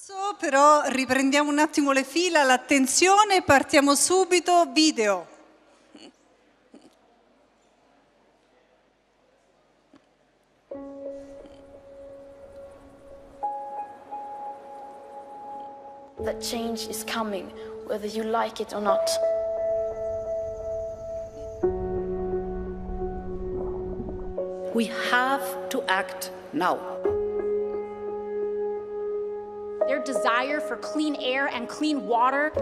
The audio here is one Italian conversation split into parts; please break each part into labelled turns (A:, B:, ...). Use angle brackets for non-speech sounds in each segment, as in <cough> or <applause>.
A: Marzo, però riprendiamo
B: un attimo le fila, l'attenzione, partiamo subito, video.
A: The change is coming, whether you like it or not. We have to act now. their desire for clean air
C: and clean water.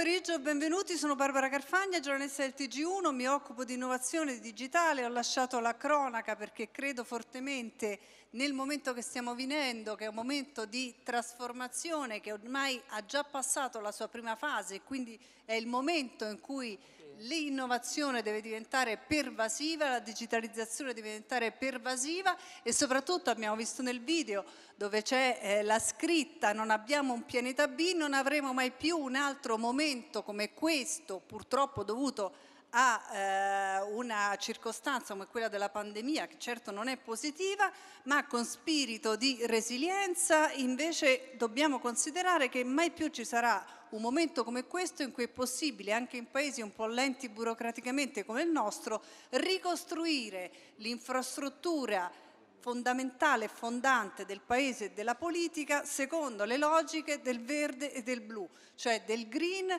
B: pomeriggio, benvenuti, sono Barbara Carfagna, giornalista del TG1, mi occupo di innovazione digitale, ho lasciato la cronaca perché credo fortemente nel momento che stiamo vivendo, che è un momento di trasformazione che ormai ha già passato la sua prima fase, quindi è il momento in cui l'innovazione deve diventare pervasiva, la digitalizzazione deve diventare pervasiva e soprattutto abbiamo visto nel video dove c'è eh, la scritta non abbiamo un pianeta B, non avremo mai più un altro momento come questo, purtroppo dovuto a a eh, una circostanza come quella della pandemia che certo non è positiva ma con spirito di resilienza invece dobbiamo considerare che mai più ci sarà un momento come questo in cui è possibile anche in paesi un po' lenti burocraticamente come il nostro ricostruire l'infrastruttura fondamentale e fondante del paese e della politica secondo le logiche del verde e del blu cioè del green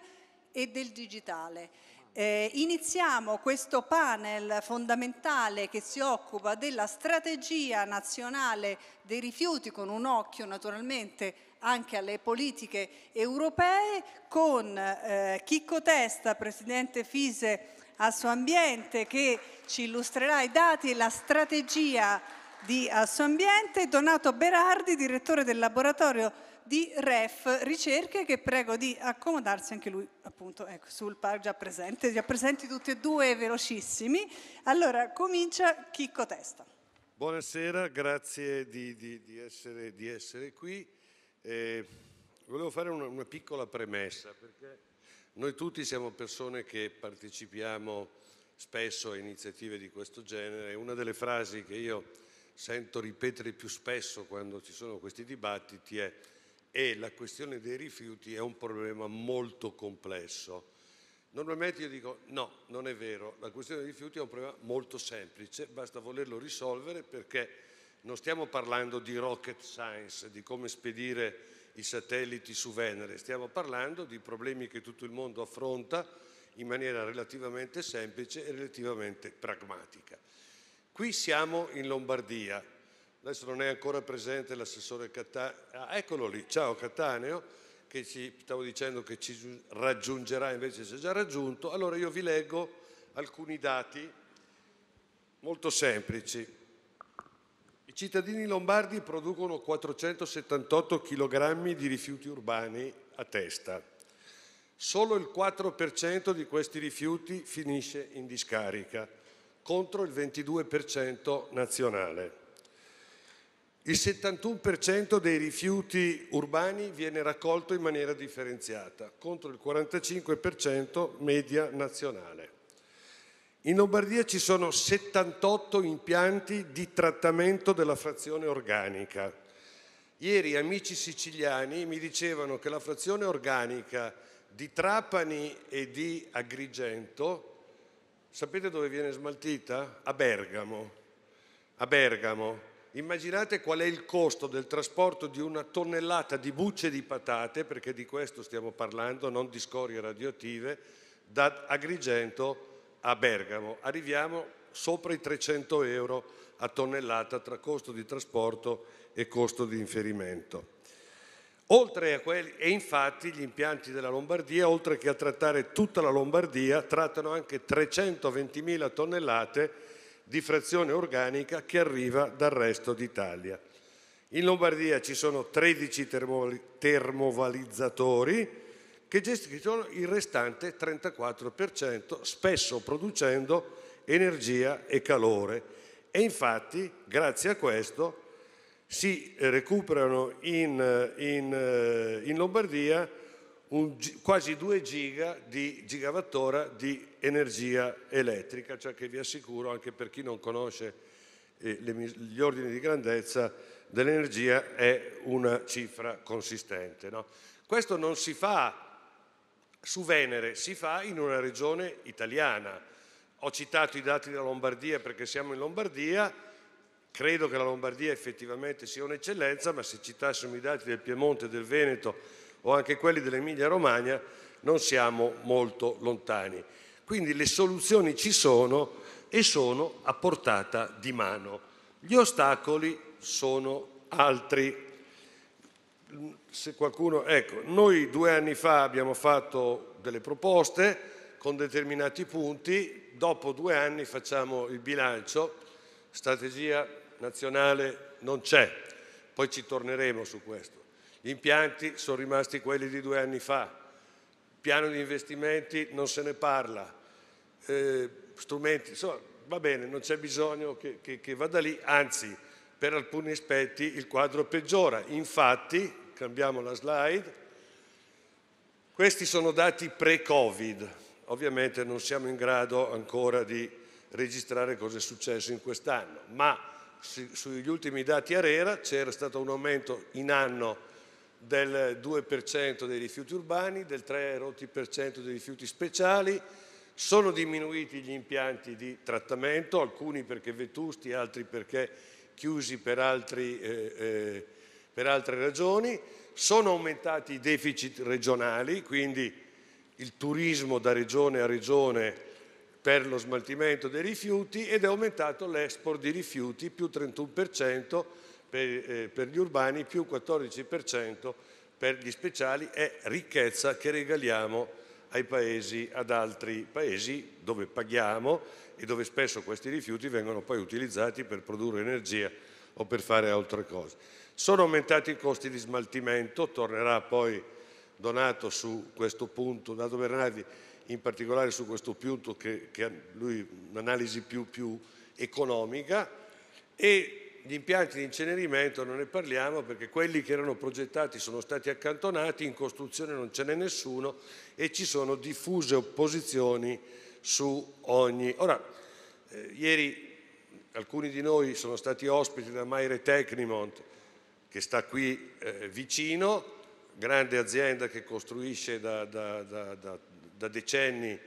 B: e del digitale eh, iniziamo questo panel fondamentale che si occupa della strategia nazionale dei rifiuti con un occhio naturalmente anche alle politiche europee con eh, Chicco Testa, Presidente Fise Assoambiente che ci illustrerà i dati e la strategia di Assoambiente, Donato Berardi, Direttore del Laboratorio di REF Ricerche che prego di accomodarsi anche lui appunto ecco, sul palco già presente, già presenti tutti e due velocissimi. Allora comincia Chicco Testa.
D: Buonasera, grazie di, di, di, essere, di essere, qui. Eh, volevo fare una, una piccola premessa perché noi tutti siamo persone che partecipiamo spesso a iniziative di questo genere. Una delle frasi che io sento ripetere più spesso quando ci sono questi dibattiti è e la questione dei rifiuti è un problema molto complesso. Normalmente io dico no, non è vero, la questione dei rifiuti è un problema molto semplice, basta volerlo risolvere perché non stiamo parlando di rocket science, di come spedire i satelliti su Venere, stiamo parlando di problemi che tutto il mondo affronta in maniera relativamente semplice e relativamente pragmatica. Qui siamo in Lombardia, Adesso non è ancora presente l'assessore Cattaneo. Ah, eccolo lì, ciao Cattaneo, che ci, stavo dicendo che ci raggiungerà, invece si è già raggiunto. Allora io vi leggo alcuni dati molto semplici. I cittadini lombardi producono 478 kg di rifiuti urbani a testa. Solo il 4% di questi rifiuti finisce in discarica, contro il 22% nazionale. Il 71% dei rifiuti urbani viene raccolto in maniera differenziata, contro il 45% media nazionale. In Lombardia ci sono 78 impianti di trattamento della frazione organica. Ieri amici siciliani mi dicevano che la frazione organica di Trapani e di Agrigento, sapete dove viene smaltita? A Bergamo. A Bergamo Immaginate qual è il costo del trasporto di una tonnellata di bucce di patate, perché di questo stiamo parlando, non di scorie radioattive, da Agrigento a Bergamo. Arriviamo sopra i 300 euro a tonnellata tra costo di trasporto e costo di inferimento. Oltre a quelli, e infatti gli impianti della Lombardia, oltre che a trattare tutta la Lombardia, trattano anche 320.000 tonnellate di frazione organica che arriva dal resto d'Italia. In Lombardia ci sono 13 termovalizzatori che gestiscono il restante 34%, spesso producendo energia e calore. E infatti, grazie a questo, si recuperano in, in, in Lombardia un, quasi 2 giga di gigawattora di energia elettrica, cioè che vi assicuro anche per chi non conosce eh, gli ordini di grandezza dell'energia è una cifra consistente. No? Questo non si fa su Venere, si fa in una regione italiana. Ho citato i dati della Lombardia perché siamo in Lombardia, credo che la Lombardia effettivamente sia un'eccellenza, ma se citassimo i dati del Piemonte, del Veneto o anche quelli dell'Emilia Romagna non siamo molto lontani. Quindi le soluzioni ci sono e sono a portata di mano. Gli ostacoli sono altri. Qualcuno, ecco, noi due anni fa abbiamo fatto delle proposte con determinati punti, dopo due anni facciamo il bilancio, strategia nazionale non c'è, poi ci torneremo su questo. Gli impianti sono rimasti quelli di due anni fa, piano di investimenti non se ne parla, eh, strumenti, insomma va bene, non c'è bisogno che, che, che vada lì, anzi per alcuni aspetti il quadro peggiora. Infatti, cambiamo la slide, questi sono dati pre-Covid, ovviamente non siamo in grado ancora di registrare cosa è successo in quest'anno, ma sugli ultimi dati ARERA c'era stato un aumento in anno del 2% dei rifiuti urbani, del 3% dei rifiuti speciali, sono diminuiti gli impianti di trattamento, alcuni perché vetusti, altri perché chiusi per, altri, eh, eh, per altre ragioni. Sono aumentati i deficit regionali, quindi il turismo da regione a regione per lo smaltimento dei rifiuti ed è aumentato l'export di rifiuti più 31% per, eh, per, gli urbani, più 14% per gli speciali, è ricchezza che regaliamo ai paesi, ad altri paesi dove paghiamo e dove spesso questi rifiuti vengono poi utilizzati per produrre energia o per fare altre cose. Sono aumentati i costi di smaltimento, tornerà poi Donato su questo punto, Donato Bernardi in particolare su questo punto che, che lui un'analisi più, più economica e gli impianti di incenerimento non ne parliamo perché quelli che erano progettati sono stati accantonati, in costruzione non ce n'è nessuno e ci sono diffuse opposizioni su ogni. Ora, eh, ieri alcuni di noi sono stati ospiti da Maire Tecnimont che sta qui eh, vicino, grande azienda che costruisce da, da, da, da decenni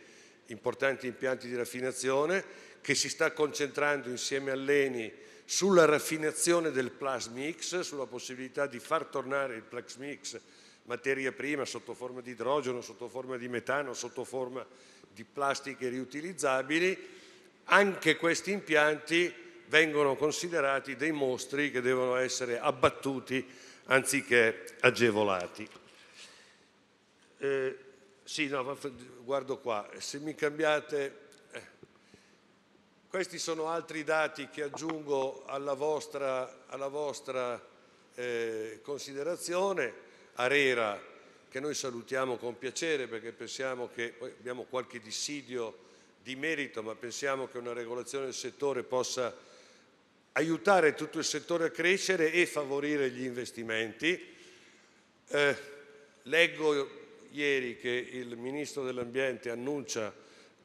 D: importanti impianti di raffinazione, che si sta concentrando insieme all'ENI sulla raffinazione del plasmix, sulla possibilità di far tornare il plasmix materia prima sotto forma di idrogeno, sotto forma di metano, sotto forma di plastiche riutilizzabili, anche questi impianti vengono considerati dei mostri che devono essere abbattuti anziché agevolati. Eh, sì, no, guardo qua, se mi cambiate questi sono altri dati che aggiungo alla vostra, alla vostra eh, considerazione. Arera, che noi salutiamo con piacere perché pensiamo che abbiamo qualche dissidio di merito, ma pensiamo che una regolazione del settore possa aiutare tutto il settore a crescere e favorire gli investimenti. Eh, leggo ieri che il Ministro dell'Ambiente annuncia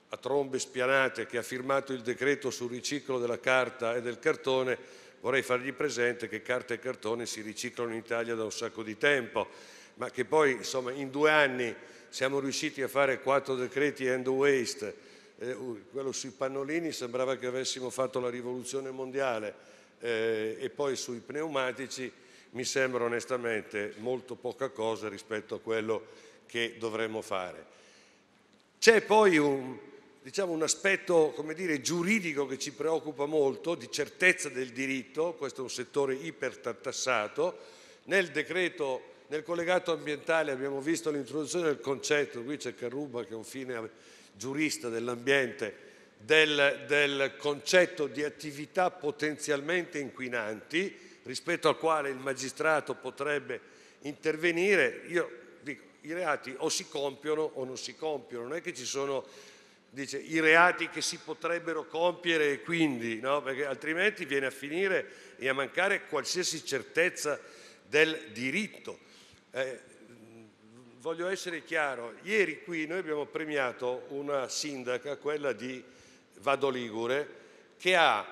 D: a trombe spianate che ha firmato il decreto sul riciclo della carta e del cartone, vorrei fargli presente che carta e cartone si riciclano in Italia da un sacco di tempo, ma che poi insomma, in due anni siamo riusciti a fare quattro decreti end waste, eh, uh, quello sui pannolini sembrava che avessimo fatto la rivoluzione mondiale eh, e poi sui pneumatici mi sembra onestamente molto poca cosa rispetto a quello che dovremmo fare. C'è poi un, diciamo, un aspetto dire, giuridico che ci preoccupa molto, di certezza del diritto, questo è un settore ipertassato. Nel decreto, nel collegato ambientale abbiamo visto l'introduzione del concetto, qui c'è Carruba che è un fine giurista dell'ambiente, del, del concetto di attività potenzialmente inquinanti rispetto al quale il magistrato potrebbe intervenire. Io dico, i reati o si compiono o non si compiono, non è che ci sono dice, i reati che si potrebbero compiere quindi, no? perché altrimenti viene a finire e a mancare qualsiasi certezza del diritto. Eh, voglio essere chiaro, ieri qui noi abbiamo premiato una sindaca, quella di Vado Ligure, che ha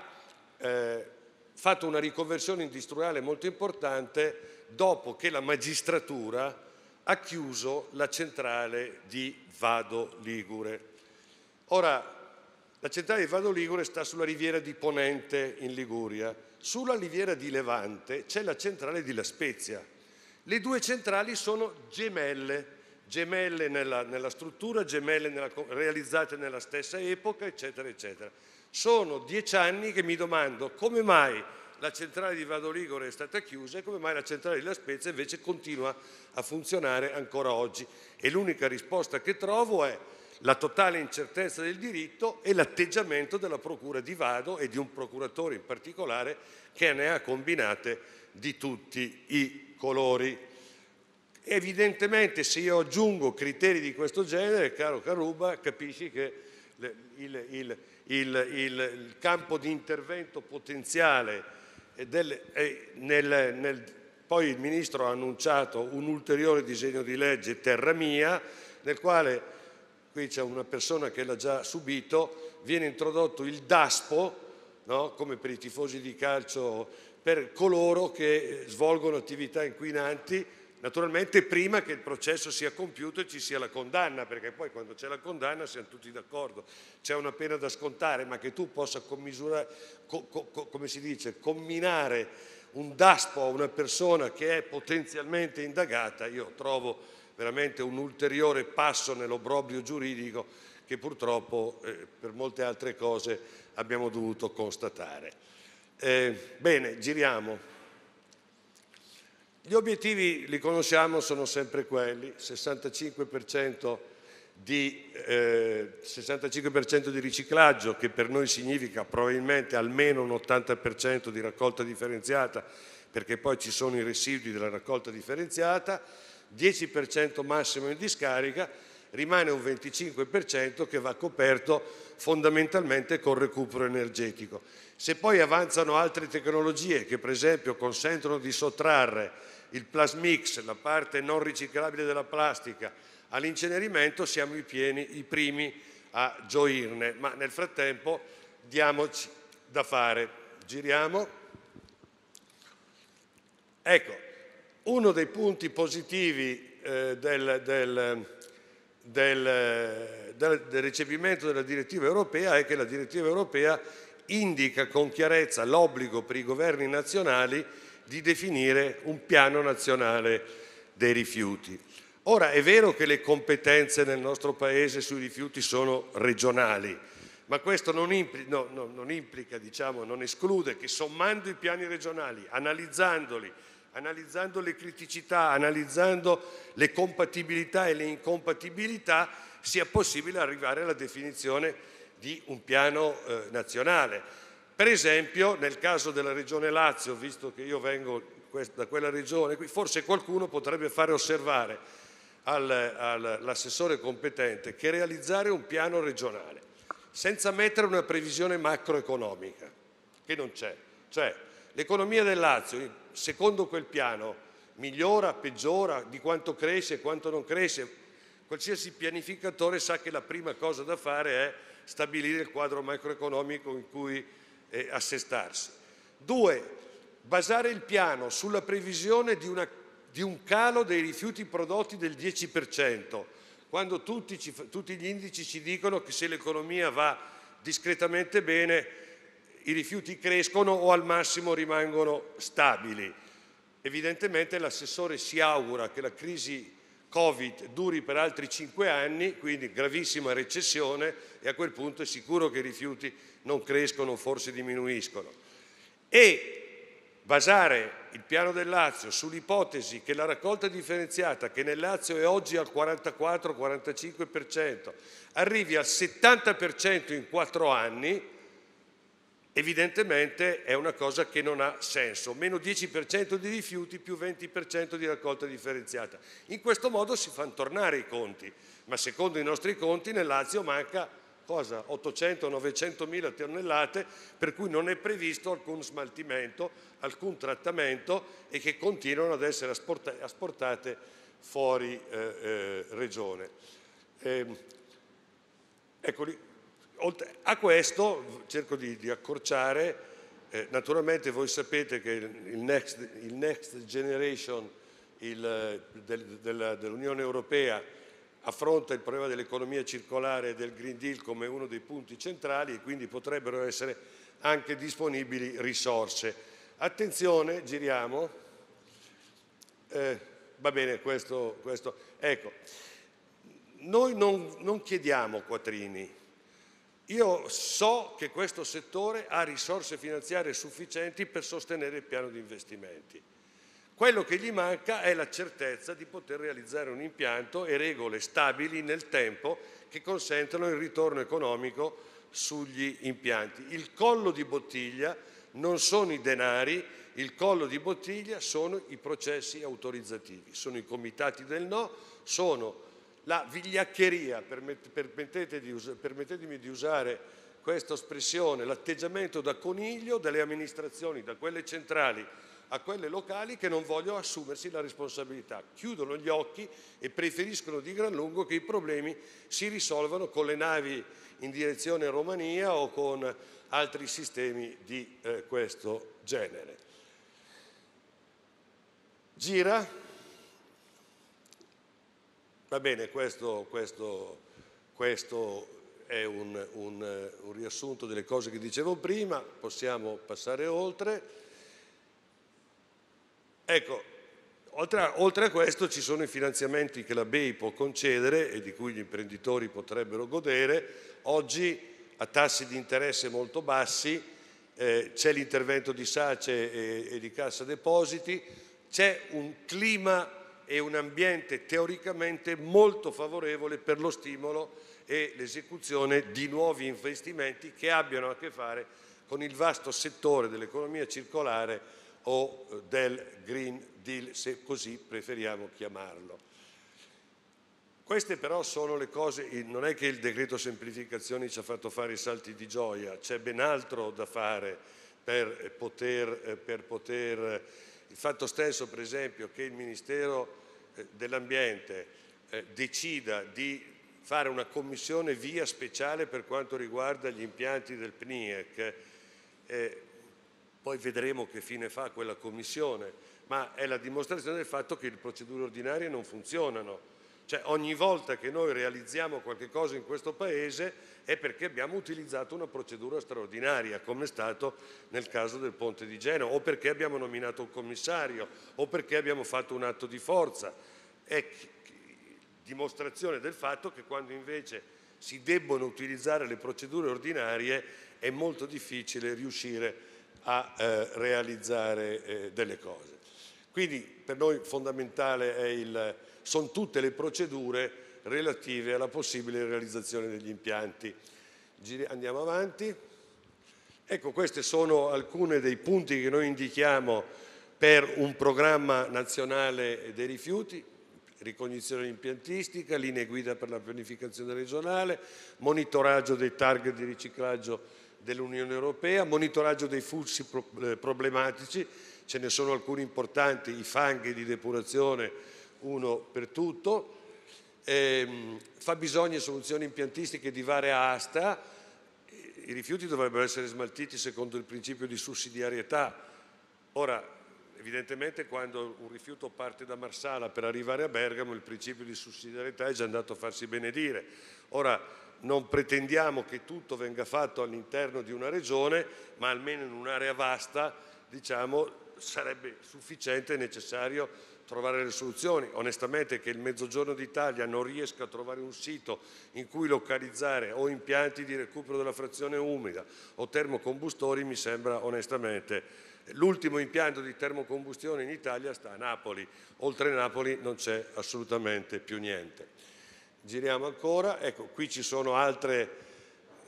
D: eh, fatto una riconversione industriale molto importante dopo che la magistratura ha chiuso la centrale di Vado Ligure. Ora, la centrale di Vado Ligure sta sulla riviera di Ponente in Liguria, sulla riviera di Levante c'è la centrale di La Spezia. Le due centrali sono gemelle, gemelle nella, nella struttura, gemelle nella, realizzate nella stessa epoca, eccetera, eccetera. Sono dieci anni che mi domando come mai la centrale di Vado Ligure è stata chiusa e come mai la centrale di La Spezia invece continua a funzionare ancora oggi. E l'unica risposta che trovo è la totale incertezza del diritto e l'atteggiamento della Procura di Vado e di un procuratore in particolare che ne ha combinate di tutti i colori. Evidentemente se io aggiungo criteri di questo genere, caro Caruba, capisci che il, il, il, il campo di intervento potenziale del, nel, nel, poi il Ministro ha annunciato un ulteriore disegno di legge Terra Mia, nel quale qui c'è una persona che l'ha già subito, viene introdotto il DASPO, no? come per i tifosi di calcio, per coloro che eh, svolgono attività inquinanti, naturalmente prima che il processo sia compiuto e ci sia la condanna, perché poi quando c'è la condanna siamo tutti d'accordo, c'è una pena da scontare, ma che tu possa co, co, come si dice, comminare un DASPO a una persona che è potenzialmente indagata, io trovo veramente un ulteriore passo nell'obbrobrio giuridico che purtroppo eh, per molte altre cose abbiamo dovuto constatare. Eh, bene, giriamo. Gli obiettivi li conosciamo, sono sempre quelli, 65% di, eh, 65 di riciclaggio che per noi significa probabilmente almeno un 80% di raccolta differenziata perché poi ci sono i residui della raccolta differenziata, 10% massimo in discarica, rimane un 25% che va coperto fondamentalmente col recupero energetico. Se poi avanzano altre tecnologie che per esempio consentono di sottrarre il plasmix, la parte non riciclabile della plastica, all'incenerimento siamo i, pieni, i primi a gioirne, ma nel frattempo diamoci da fare. Giriamo. Ecco, uno dei punti positivi eh, del, del, del, del, recepimento della direttiva europea è che la direttiva europea indica con chiarezza l'obbligo per i governi nazionali di definire un piano nazionale dei rifiuti. Ora è vero che le competenze nel nostro Paese sui rifiuti sono regionali, ma questo non implica, no, no, non, implica diciamo, non esclude che sommando i piani regionali, analizzandoli, analizzando le criticità, analizzando le compatibilità e le incompatibilità, sia possibile arrivare alla definizione di un piano eh, nazionale. Per esempio, nel caso della Regione Lazio, visto che io vengo da quella regione, forse qualcuno potrebbe fare osservare all'assessore competente che realizzare un piano regionale senza mettere una previsione macroeconomica, che non c'è. Cioè, l'economia del Lazio secondo quel piano migliora, peggiora, di quanto cresce, quanto non cresce. Qualsiasi pianificatore sa che la prima cosa da fare è stabilire il quadro macroeconomico in cui eh, assestarsi. Due, basare il piano sulla previsione di, una, di, un calo dei rifiuti prodotti del 10%, quando tutti, ci, tutti gli indici ci dicono che se l'economia va discretamente bene i rifiuti crescono o al massimo rimangono stabili. Evidentemente l'assessore si augura che la crisi Covid duri per altri cinque anni, quindi gravissima recessione e a quel punto è sicuro che i rifiuti non crescono, forse diminuiscono. E basare il piano del Lazio sull'ipotesi che la raccolta differenziata, che nel Lazio è oggi al 44-45%, arrivi al 70% in quattro anni, evidentemente è una cosa che non ha senso. Meno 10% di rifiuti più 20% di raccolta differenziata. In questo modo si fanno tornare i conti, ma secondo i nostri conti nel Lazio manca 800-900 mila tonnellate per cui non è previsto alcun smaltimento, alcun trattamento e che continuano ad essere asportate fuori eh, eh, regione. Eh, eccoli, Oltre a questo, cerco di, di accorciare, eh, naturalmente voi sapete che il Next, il next Generation del, del, dell'Unione Europea affronta il problema dell'economia circolare e del Green Deal come uno dei punti centrali e quindi potrebbero essere anche disponibili risorse. Attenzione, giriamo. Eh, va bene, questo, questo. Ecco, noi non, non chiediamo quattrini, io so che questo settore ha risorse finanziarie sufficienti per sostenere il piano di investimenti. Quello che gli manca è la certezza di poter realizzare un impianto e regole stabili nel tempo che consentano il ritorno economico sugli impianti. Il collo di bottiglia non sono i denari, il collo di bottiglia sono i processi autorizzativi, sono i comitati del no, sono la vigliaccheria, permettetemi di usare questa espressione, l'atteggiamento da coniglio delle amministrazioni, da quelle centrali a quelle locali che non vogliono assumersi la responsabilità, chiudono gli occhi e preferiscono di gran lungo che i problemi si risolvano con le navi in direzione Romania o con altri sistemi di eh, questo genere. Gira Va bene, questo, questo, questo è un, un, un riassunto delle cose che dicevo prima, possiamo passare oltre. Ecco, oltre a, oltre a, questo ci sono i finanziamenti che la BEI può concedere e di cui gli imprenditori potrebbero godere. Oggi a tassi di interesse molto bassi eh, c'è l'intervento di SACE e, e, di Cassa Depositi, c'è un clima e un ambiente teoricamente molto favorevole per lo stimolo e l'esecuzione di nuovi investimenti che abbiano a che fare con il vasto settore dell'economia circolare o eh, del Green Deal, se così preferiamo chiamarlo. Queste però sono le cose, non è che il decreto semplificazioni ci ha fatto fare i salti di gioia, c'è ben altro da fare per poter, eh, per poter il fatto stesso, per esempio, che il Ministero eh, dell'Ambiente eh, decida di fare una commissione via speciale per quanto riguarda gli impianti del PNIEC, eh, poi vedremo che fine fa quella commissione, ma è la dimostrazione del fatto che le procedure ordinarie non funzionano cioè ogni volta che noi realizziamo qualche cosa in questo Paese è perché abbiamo utilizzato una procedura straordinaria, come è stato nel caso del Ponte di Genova, o perché abbiamo nominato un commissario, o perché abbiamo fatto un atto di forza. È dimostrazione del fatto che quando invece si debbono utilizzare le procedure ordinarie è molto difficile riuscire a eh, realizzare eh, delle cose. Quindi per noi fondamentale è il sono tutte le procedure relative alla possibile realizzazione degli impianti. Andiamo avanti. Ecco, questi sono alcuni dei punti che noi indichiamo per un programma nazionale dei rifiuti, ricognizione impiantistica, linee guida per la pianificazione regionale, monitoraggio dei target di riciclaggio dell'Unione Europea, monitoraggio dei flussi eh, problematici, ce ne sono alcuni importanti, i fanghi di depurazione, uno per tutto, eh, fa bisogno di soluzioni impiantistiche di varia asta, i rifiuti dovrebbero essere smaltiti secondo il principio di sussidiarietà. Ora, evidentemente quando un rifiuto parte da Marsala per arrivare a Bergamo il principio di sussidiarietà è già andato a farsi benedire. Ora, non pretendiamo che tutto venga fatto all'interno di una regione, ma almeno in un'area vasta, diciamo, sarebbe sufficiente e necessario trovare le soluzioni. Onestamente che il Mezzogiorno d'Italia non riesca a trovare un sito in cui localizzare o impianti di recupero della frazione umida o termocombustori mi sembra onestamente l'ultimo impianto di termocombustione in Italia sta a Napoli, oltre Napoli non c'è assolutamente più niente. Giriamo ancora, ecco qui ci sono altre,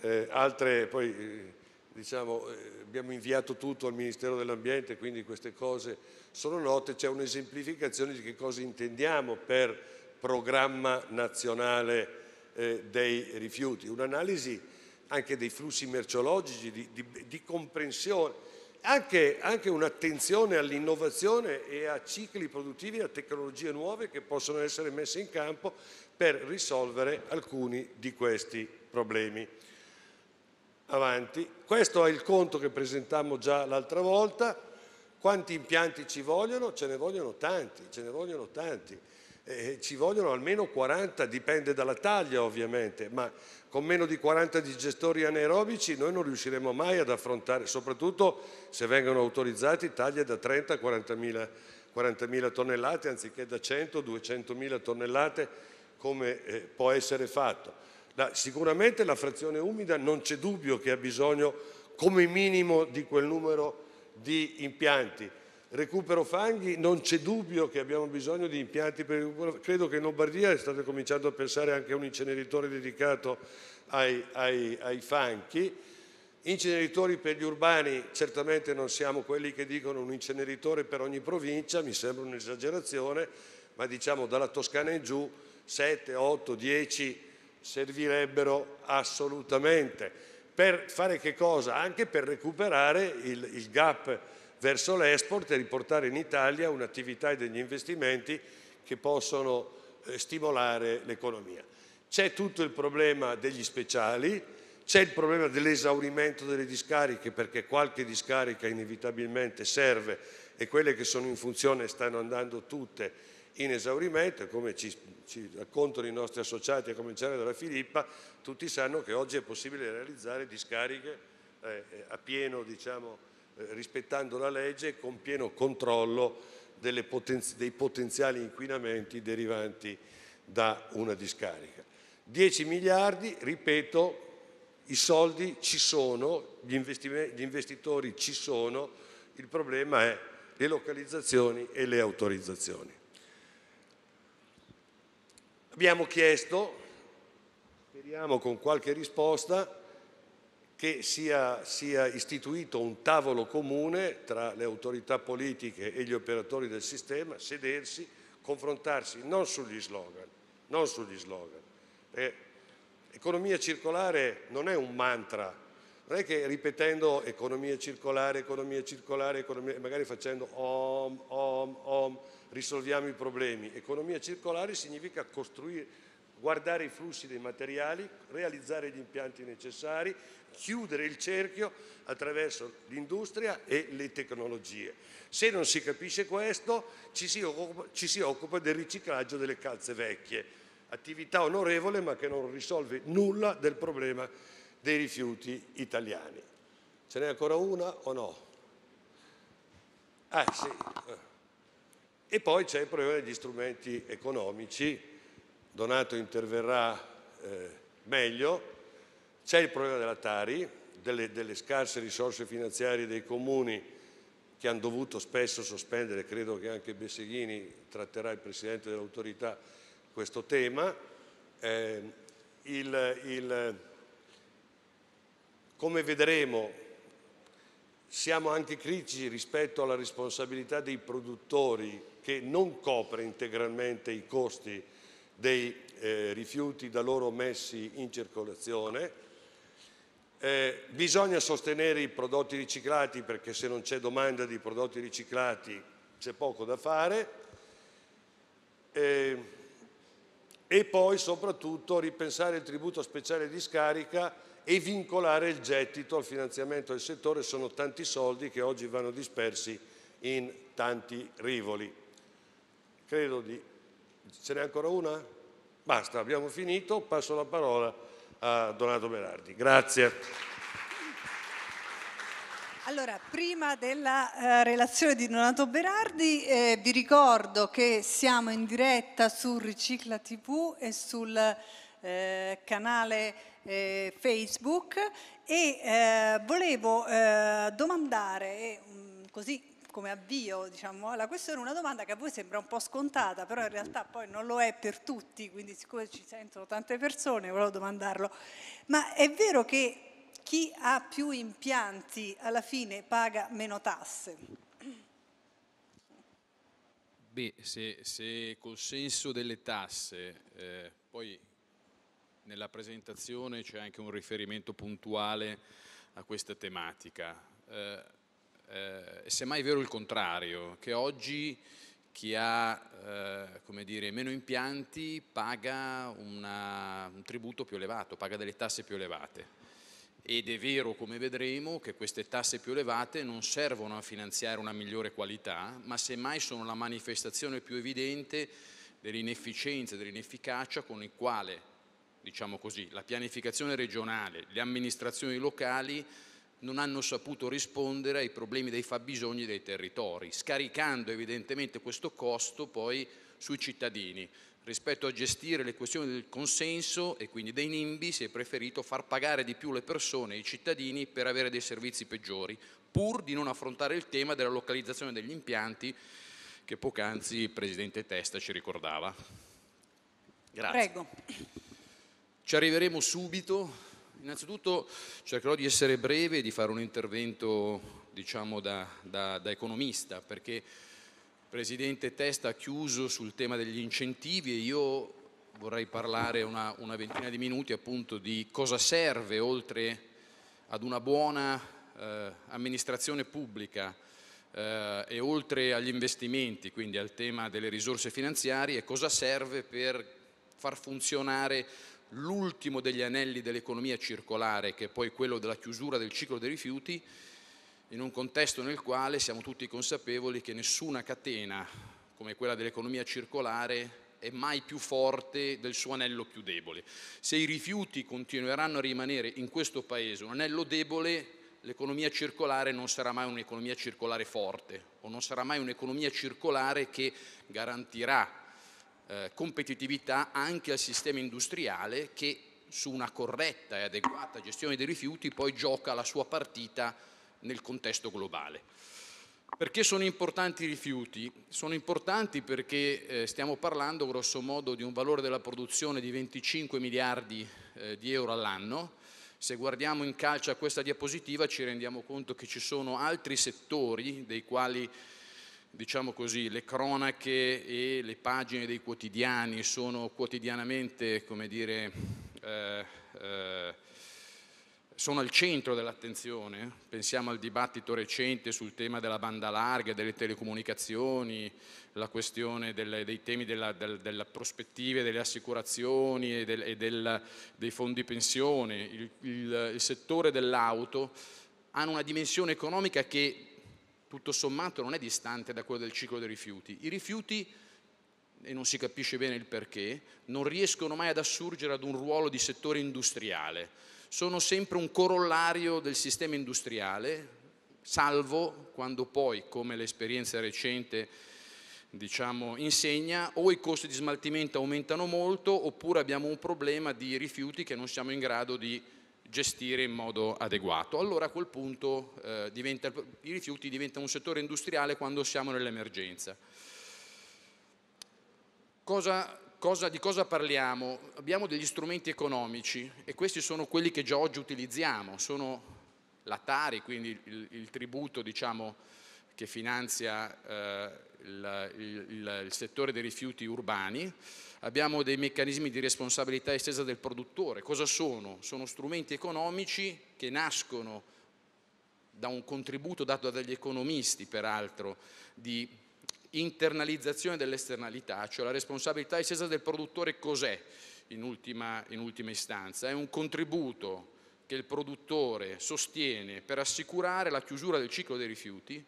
D: eh, altre poi eh, diciamo, eh, abbiamo inviato tutto al Ministero dell'Ambiente, quindi queste cose sono note, c'è un'esemplificazione di che cosa intendiamo per programma nazionale eh, dei rifiuti, un'analisi anche dei flussi merceologici, di, di, di comprensione, anche, anche un'attenzione all'innovazione e a cicli produttivi, a tecnologie nuove che possono essere messe in campo per risolvere alcuni di questi problemi. Avanti. Questo è il conto che presentammo già l'altra volta, quanti impianti ci vogliono? Ce ne vogliono tanti, ce ne vogliono tanti. Eh, ci vogliono almeno 40, dipende dalla taglia ovviamente, ma con meno di 40 digestori anaerobici noi non riusciremo mai ad affrontare, soprattutto se vengono autorizzati taglie da 30 a 40.000 40 tonnellate anziché da 100 a 200 mila tonnellate come eh, può essere fatto. La, sicuramente la frazione umida non c'è dubbio che ha bisogno come minimo di quel numero di impianti. Recupero fanghi, non c'è dubbio che abbiamo bisogno di impianti per recupero. Credo che in Lombardia state cominciando a pensare anche a un inceneritore dedicato ai, ai, ai fanghi. Inceneritori per gli urbani, certamente non siamo quelli che dicono un inceneritore per ogni provincia, mi sembra un'esagerazione, ma diciamo dalla Toscana in giù 7, 8, 10 servirebbero assolutamente. Per fare che cosa? Anche per recuperare il, il gap verso l'export e riportare in Italia un'attività e degli investimenti che possono eh, stimolare l'economia. C'è tutto il problema degli speciali, c'è il problema dell'esaurimento delle discariche perché qualche discarica inevitabilmente serve e quelle che sono in funzione stanno andando tutte in esaurimento, come ci, ci, raccontano i nostri associati a cominciare dalla Filippa, tutti sanno che oggi è possibile realizzare discariche eh, eh a pieno, diciamo, eh, rispettando la legge e con pieno controllo potenzi dei potenziali inquinamenti derivanti da una discarica. 10 miliardi, ripeto, i soldi ci sono, gli, gli investitori ci sono, il problema è le localizzazioni e le autorizzazioni. Abbiamo chiesto, speriamo con qualche risposta, che sia, sia, istituito un tavolo comune tra le autorità politiche e gli operatori del sistema, sedersi, confrontarsi non sugli slogan, non sugli slogan. Eh, economia circolare non è un mantra, non è che ripetendo economia circolare, economia circolare, economia, magari facendo om, om, om, risolviamo i problemi. Economia circolare significa costruire guardare i flussi dei materiali, realizzare gli impianti necessari, chiudere il cerchio attraverso l'industria e le tecnologie. Se non si capisce questo, ci si, occupa, ci si occupa, del riciclaggio delle calze vecchie, attività onorevole ma che non risolve nulla del problema dei rifiuti italiani. Ce n'è ancora una o no? Ah sì. E poi c'è il problema degli strumenti economici, Donato interverrà eh, meglio, c'è il problema della Tari, delle, delle scarse risorse finanziarie dei comuni che hanno dovuto spesso sospendere, credo che anche Besseghini tratterà il Presidente dell'autorità questo tema, eh, il, il, come vedremo siamo anche critici rispetto alla responsabilità dei produttori che non copre integralmente i costi dei eh, rifiuti da loro messi in circolazione. Eh, bisogna sostenere i prodotti riciclati perché se non c'è domanda di prodotti riciclati c'è poco da fare. Eh, e poi soprattutto ripensare il tributo speciale di scarica e vincolare il gettito al finanziamento del settore. Sono tanti soldi che oggi vanno dispersi in tanti rivoli. Credo di... Ce n'è ancora una? Basta, abbiamo finito. Passo la parola a Donato Berardi. Grazie.
B: Allora, prima della eh, relazione di Donato Berardi, eh, vi ricordo che siamo in diretta su Ricicla TV e sul eh, canale eh, Facebook e eh, volevo eh, domandare, mm, così come avvio diciamo, alla questione, una domanda che a voi sembra un po' scontata, però in realtà poi non lo è per tutti, quindi siccome ci sentono tante persone volevo domandarlo, ma è vero che chi ha più impianti alla fine paga meno tasse?
C: Beh, se, se col senso delle tasse eh, poi nella presentazione c'è anche un riferimento puntuale a questa tematica. Eh, eh, semmai è vero il contrario, che oggi chi ha eh, dire, meno impianti paga una, un tributo più elevato, paga delle tasse più elevate. Ed è vero, come vedremo, che queste tasse più elevate non servono a finanziare una migliore qualità, ma semmai sono la manifestazione più evidente dell'inefficienza, dell'inefficacia con il quale diciamo così, la pianificazione regionale, le amministrazioni locali non hanno saputo rispondere ai problemi dei fabbisogni dei territori, scaricando evidentemente questo costo poi sui cittadini. Rispetto a gestire le questioni del consenso e quindi dei nimbi si è preferito far pagare di più le persone, i cittadini, per avere dei servizi peggiori, pur di non affrontare il tema della localizzazione degli impianti che poc'anzi il Presidente Testa ci ricordava. Grazie. Prego. Ci arriveremo subito. Innanzitutto cercherò di essere breve e di fare un intervento diciamo, da, da, da economista, perché il Presidente Testa ha chiuso sul tema degli incentivi e io vorrei parlare una, una, ventina di minuti appunto di cosa serve oltre ad una buona eh, amministrazione pubblica eh, e oltre agli investimenti, quindi al tema delle risorse finanziarie, cosa serve per far funzionare l'ultimo degli anelli dell'economia circolare, che è poi quello della chiusura del ciclo dei rifiuti, in un contesto nel quale siamo tutti consapevoli che nessuna catena come quella dell'economia circolare è mai più forte del suo anello più debole. Se i rifiuti continueranno a rimanere in questo Paese un anello debole, l'economia circolare non sarà mai un'economia circolare forte o non sarà mai un'economia circolare che garantirà eh, competitività anche al sistema industriale che su una corretta e adeguata gestione dei rifiuti poi gioca la sua partita nel contesto globale. Perché sono importanti i rifiuti? Sono importanti perché eh, stiamo parlando grosso modo di un valore della produzione di 25 miliardi eh, di euro all'anno. Se guardiamo in calcio a questa diapositiva ci rendiamo conto che ci sono altri settori dei quali diciamo così, le cronache e le pagine dei quotidiani sono quotidianamente, come dire, eh, eh, sono al centro dell'attenzione, pensiamo al dibattito recente sul tema della banda larga, delle telecomunicazioni, la questione delle, dei temi della, del, della prospettiva delle assicurazioni e, del, e del, dei fondi pensione, il, il, il settore dell'auto hanno una dimensione economica che tutto sommato non è distante da quello del ciclo dei rifiuti. I rifiuti, e non si capisce bene il perché, non riescono mai ad assurgere ad un ruolo di settore industriale. Sono sempre un corollario del sistema industriale, salvo quando poi, come l'esperienza recente diciamo, insegna, o i costi di smaltimento aumentano molto oppure abbiamo un problema di rifiuti che non siamo in grado di gestire in modo adeguato. Allora a quel punto eh, diventa, i rifiuti diventano un settore industriale quando siamo nell'emergenza. Cosa, cosa, di cosa parliamo? Abbiamo degli strumenti economici e questi sono quelli che già oggi utilizziamo, sono la Tari, quindi il, il tributo diciamo, che finanzia eh, il, il, il settore dei rifiuti urbani, Abbiamo dei meccanismi di responsabilità estesa del produttore. Cosa sono? Sono strumenti economici che nascono da un contributo dato dagli economisti, peraltro, di internalizzazione dell'esternalità, cioè la responsabilità estesa del produttore cos'è in ultima, in ultima istanza? È un contributo che il produttore sostiene per assicurare la chiusura del ciclo dei rifiuti,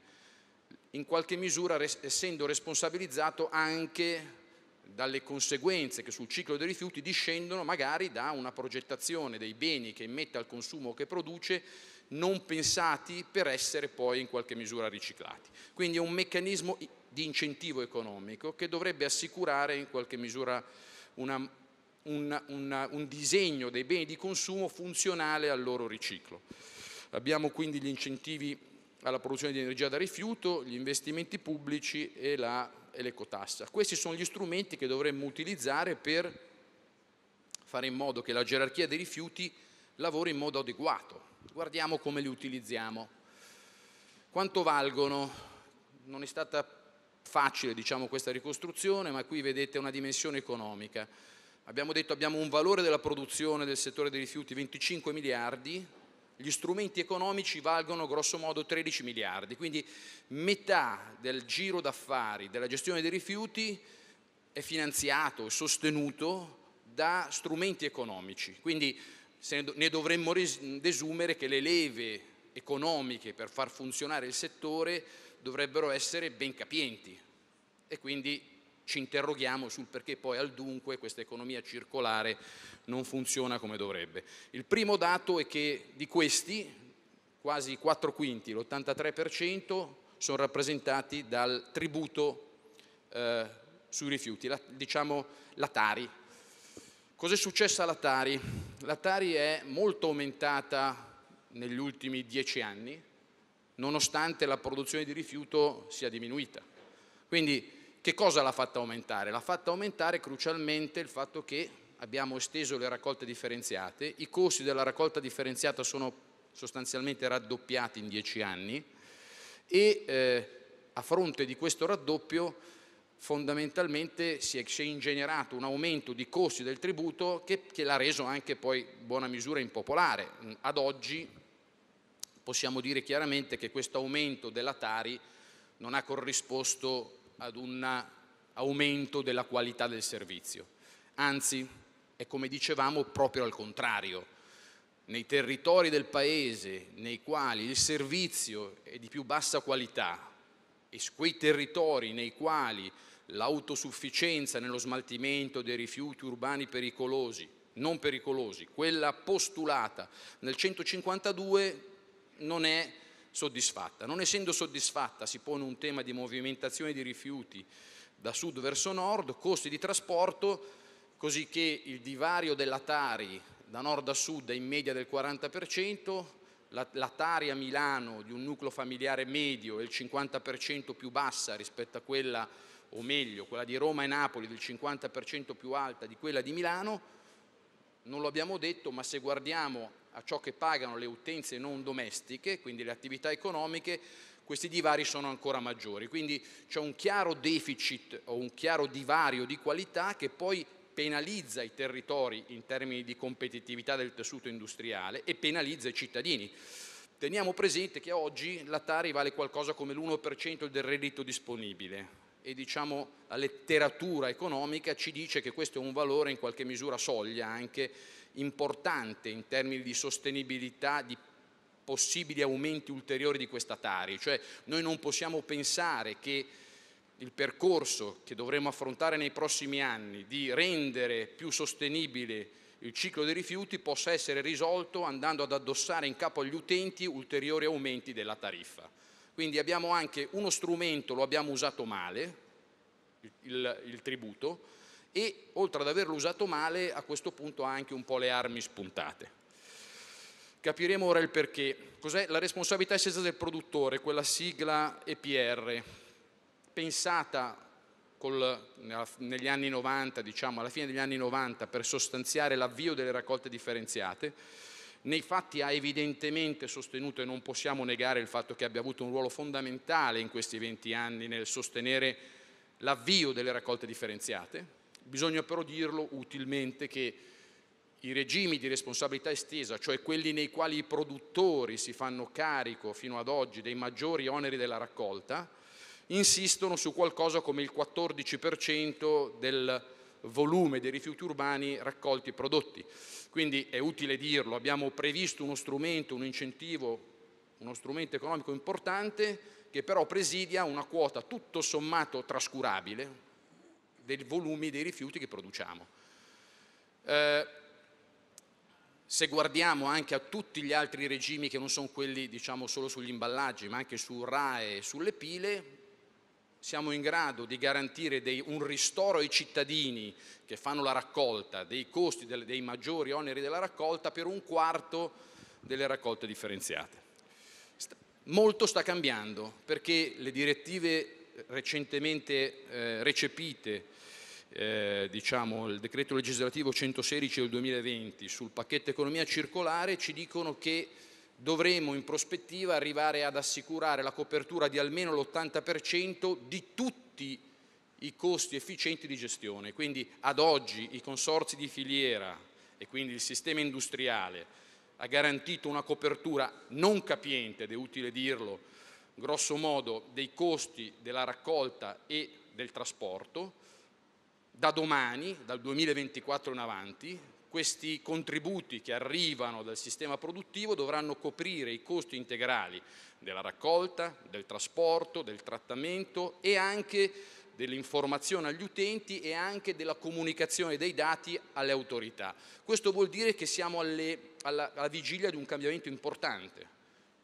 C: in qualche misura essendo responsabilizzato anche dalle conseguenze che sul ciclo dei rifiuti discendono magari da una progettazione dei beni che immette al consumo o che produce non pensati per essere poi in qualche misura riciclati. Quindi è un meccanismo di incentivo economico che dovrebbe assicurare in qualche misura una, una, una, un disegno dei beni di consumo funzionale al loro riciclo. Abbiamo quindi gli incentivi alla produzione di energia da rifiuto, gli investimenti pubblici e la e l'ecotassa. Questi sono gli strumenti che dovremmo utilizzare per fare in modo che la gerarchia dei rifiuti lavori in modo adeguato. Guardiamo come li utilizziamo. Quanto valgono? Non è stata facile diciamo, questa ricostruzione, ma qui vedete una dimensione economica. Abbiamo detto che abbiamo un valore della produzione del settore dei rifiuti 25 miliardi, gli strumenti economici valgono grossomodo 13 miliardi, quindi metà del giro d'affari della gestione dei rifiuti è finanziato e sostenuto da strumenti economici, quindi se ne dovremmo desumere che le leve economiche per far funzionare il settore dovrebbero essere ben capienti e quindi ci interroghiamo sul perché poi al dunque questa economia circolare non funziona come dovrebbe. Il primo dato è che di questi, quasi 4 quinti, l'83%, sono rappresentati dal tributo eh, sui rifiuti, la, diciamo la Tari. Cos'è successo alla Tari? La Tari è molto aumentata negli ultimi dieci anni, nonostante la produzione di rifiuto sia diminuita. Quindi che cosa l'ha fatta aumentare? L'ha fatta aumentare crucialmente il fatto che abbiamo esteso le raccolte differenziate, i costi della raccolta differenziata sono sostanzialmente raddoppiati in dieci anni e eh, a fronte di questo raddoppio fondamentalmente si è, si è ingenerato un aumento di costi del tributo che, che l'ha reso anche poi buona misura impopolare. Ad oggi possiamo dire chiaramente che questo aumento della Tari non ha corrisposto ad un aumento della qualità del servizio. Anzi, è come dicevamo proprio al contrario. Nei territori del Paese nei quali il servizio è di più bassa qualità e su quei territori nei quali l'autosufficienza nello smaltimento dei rifiuti urbani pericolosi, non pericolosi, quella postulata nel 152 non è soddisfatta. Non essendo soddisfatta si pone un tema di movimentazione di rifiuti da sud verso nord, costi di trasporto, così che il divario della Tari da nord a sud è in media del 40%, la, Tari a Milano di un nucleo familiare medio è il 50% più bassa rispetto a quella, o meglio, quella di Roma e Napoli del 50% più alta di quella di Milano, non lo abbiamo detto, ma se guardiamo a ciò che pagano le utenze non domestiche, quindi le attività economiche, questi divari sono ancora maggiori. Quindi c'è un chiaro deficit o un chiaro divario di qualità che poi penalizza i territori in termini di competitività del tessuto industriale e penalizza i cittadini. Teniamo presente che oggi la Tari vale qualcosa come l'1% del reddito disponibile e diciamo, la letteratura economica ci dice che questo è un valore in qualche misura soglia anche importante in termini di sostenibilità, di possibili aumenti ulteriori di questa Tari, cioè noi non possiamo pensare che il percorso che dovremo affrontare nei prossimi anni di rendere più sostenibile il ciclo dei rifiuti possa essere risolto andando ad addossare in capo agli utenti ulteriori aumenti della tariffa. Quindi abbiamo anche uno strumento, lo abbiamo usato male, il, il tributo, e oltre ad averlo usato male a questo punto ha anche un po' le armi spuntate. Capiremo ora il perché. Cos'è la responsabilità estesa del produttore, quella sigla EPR, pensata col, negli anni 90, diciamo alla fine degli anni 90 per sostanziare l'avvio delle raccolte differenziate, nei fatti ha evidentemente sostenuto e non possiamo negare il fatto che abbia avuto un ruolo fondamentale in questi 20 anni nel sostenere l'avvio delle raccolte differenziate, Bisogna però dirlo utilmente che i regimi di responsabilità estesa, cioè quelli nei quali i produttori si fanno carico fino ad oggi dei maggiori oneri della raccolta, insistono su qualcosa come il 14% del volume dei rifiuti urbani raccolti e prodotti. Quindi è utile dirlo, abbiamo previsto uno strumento, un incentivo, uno strumento economico importante che però presidia una quota tutto sommato trascurabile, dei volumi dei rifiuti che produciamo. Eh, se guardiamo anche a tutti gli altri regimi che non sono quelli diciamo, solo sugli imballaggi, ma anche su RAE e sulle pile, siamo in grado di garantire dei, un ristoro ai cittadini che fanno la raccolta, dei costi, delle, dei maggiori oneri della raccolta per un quarto delle raccolte differenziate. molto sta cambiando perché le direttive recentemente eh, recepite, eh, diciamo, il decreto legislativo 116 del 2020 sul pacchetto economia circolare ci dicono che dovremo in prospettiva arrivare ad assicurare la copertura di almeno l'80% di tutti i costi efficienti di gestione. Quindi ad oggi i consorzi di filiera e quindi il sistema industriale ha garantito una copertura non capiente, ed è utile dirlo, grosso modo dei costi della raccolta e del trasporto. Da domani, dal 2024 in avanti, questi contributi che arrivano dal sistema produttivo dovranno coprire i costi integrali della raccolta, del trasporto, del trattamento e anche dell'informazione agli utenti e anche della comunicazione dei dati alle autorità. Questo vuol dire che siamo alle, alla, alla vigilia di un cambiamento importante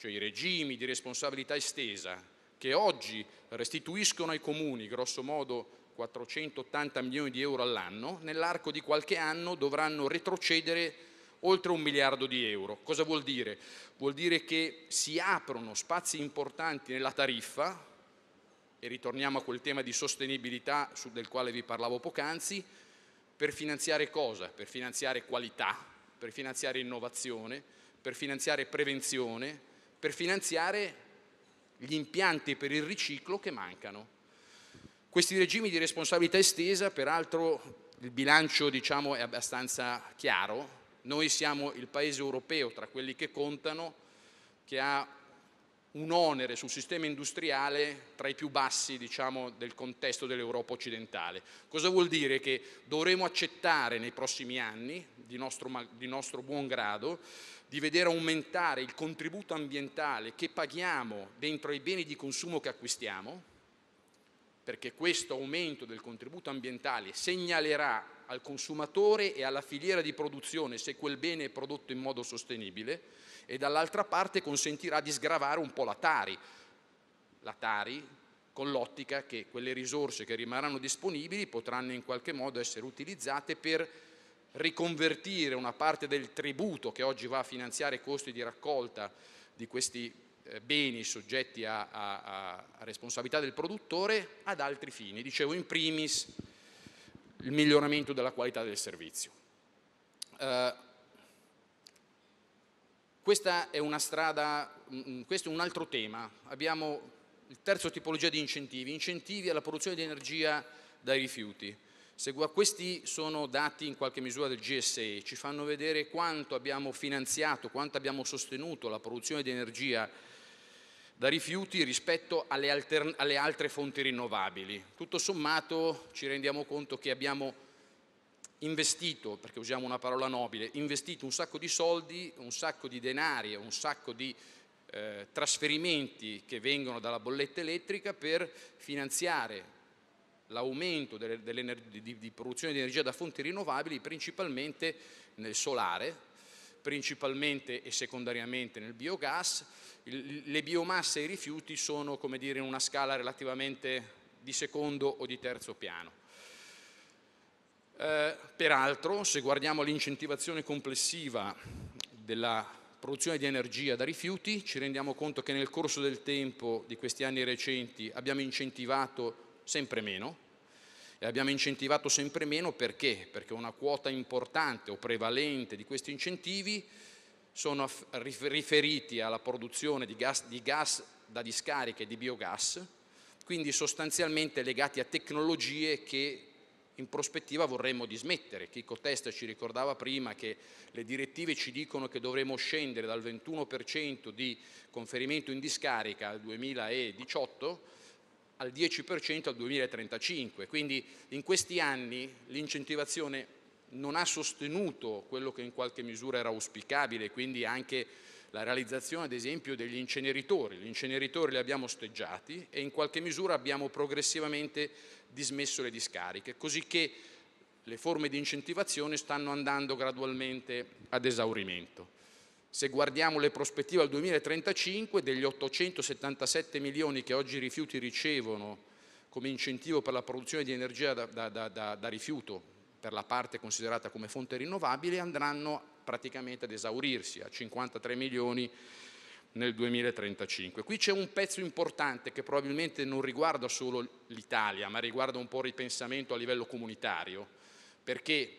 C: cioè i regimi di responsabilità estesa, che oggi restituiscono ai comuni grosso modo 480 milioni di euro all'anno, nell'arco di qualche anno dovranno retrocedere oltre un miliardo di euro. Cosa vuol dire? Vuol dire che si aprono spazi importanti nella tariffa, e ritorniamo a quel tema di sostenibilità del quale vi parlavo poc'anzi, per finanziare cosa? Per finanziare qualità, per finanziare innovazione, per finanziare prevenzione, per finanziare gli impianti per il riciclo che mancano. Questi regimi di responsabilità estesa, peraltro il bilancio diciamo, è abbastanza chiaro, noi siamo il paese europeo tra quelli che contano che ha un onere sul sistema industriale tra i più bassi diciamo, del contesto dell'Europa occidentale. Cosa vuol dire? Che dovremo accettare nei prossimi anni, di nostro, di nostro buon grado, di vedere aumentare il contributo ambientale che paghiamo dentro i beni di consumo che acquistiamo, perché questo aumento del contributo ambientale segnalerà al consumatore e alla filiera di produzione se quel bene è prodotto in modo sostenibile e dall'altra parte consentirà di sgravare un po' la Tari, la Tari con l'ottica che quelle risorse che rimarranno disponibili potranno in qualche modo essere utilizzate per riconvertire una parte del tributo che oggi va a finanziare i costi di raccolta di questi eh, beni soggetti a, a, a responsabilità del produttore ad altri fini. Dicevo in primis il miglioramento della qualità del servizio. Eh, questa è una strada, mm, mm, questo è un altro tema. Abbiamo il terzo tipologia di incentivi, incentivi alla produzione di energia dai rifiuti. Se, questi sono dati in qualche misura del GSE, ci fanno vedere quanto abbiamo finanziato, quanto abbiamo sostenuto la produzione di energia da rifiuti rispetto alle, alle, altre fonti rinnovabili. Tutto sommato ci rendiamo conto che abbiamo investito, perché usiamo una parola nobile, investito un sacco di soldi, un sacco di denari, un sacco di eh, trasferimenti che vengono dalla bolletta elettrica per finanziare l'aumento di, di produzione di energia da fonti rinnovabili principalmente nel solare, principalmente e secondariamente nel biogas. Il, le biomasse e i rifiuti sono come dire, in una scala relativamente di secondo o di terzo piano. Eh, peraltro, se guardiamo l'incentivazione complessiva della produzione di energia da rifiuti, ci rendiamo conto che nel corso del tempo di questi anni recenti abbiamo incentivato sempre meno, e abbiamo incentivato sempre meno perché? Perché una quota importante o prevalente di questi incentivi sono riferiti alla produzione di gas, di gas da discarica e di biogas, quindi sostanzialmente legati a tecnologie che in prospettiva vorremmo dismettere. Chico Testa ci ricordava prima che le direttive ci dicono che dovremo scendere dal 21% di conferimento in discarica al 2018 al 10% al 2035. Quindi in questi anni l'incentivazione non ha sostenuto quello che in qualche misura era auspicabile, quindi anche la realizzazione ad esempio degli inceneritori. Gli inceneritori li abbiamo osteggiati e in qualche misura abbiamo progressivamente dismesso le discariche, così che le forme di incentivazione stanno andando gradualmente ad esaurimento se guardiamo le prospettive al 2035, degli 877 milioni che oggi i rifiuti ricevono come incentivo per la produzione di energia da, da, da, da, rifiuto, per la parte considerata come fonte rinnovabile, andranno praticamente ad esaurirsi a 53 milioni nel 2035. Qui c'è un pezzo importante che probabilmente non riguarda solo l'Italia, ma riguarda un po' il ripensamento a livello comunitario, perché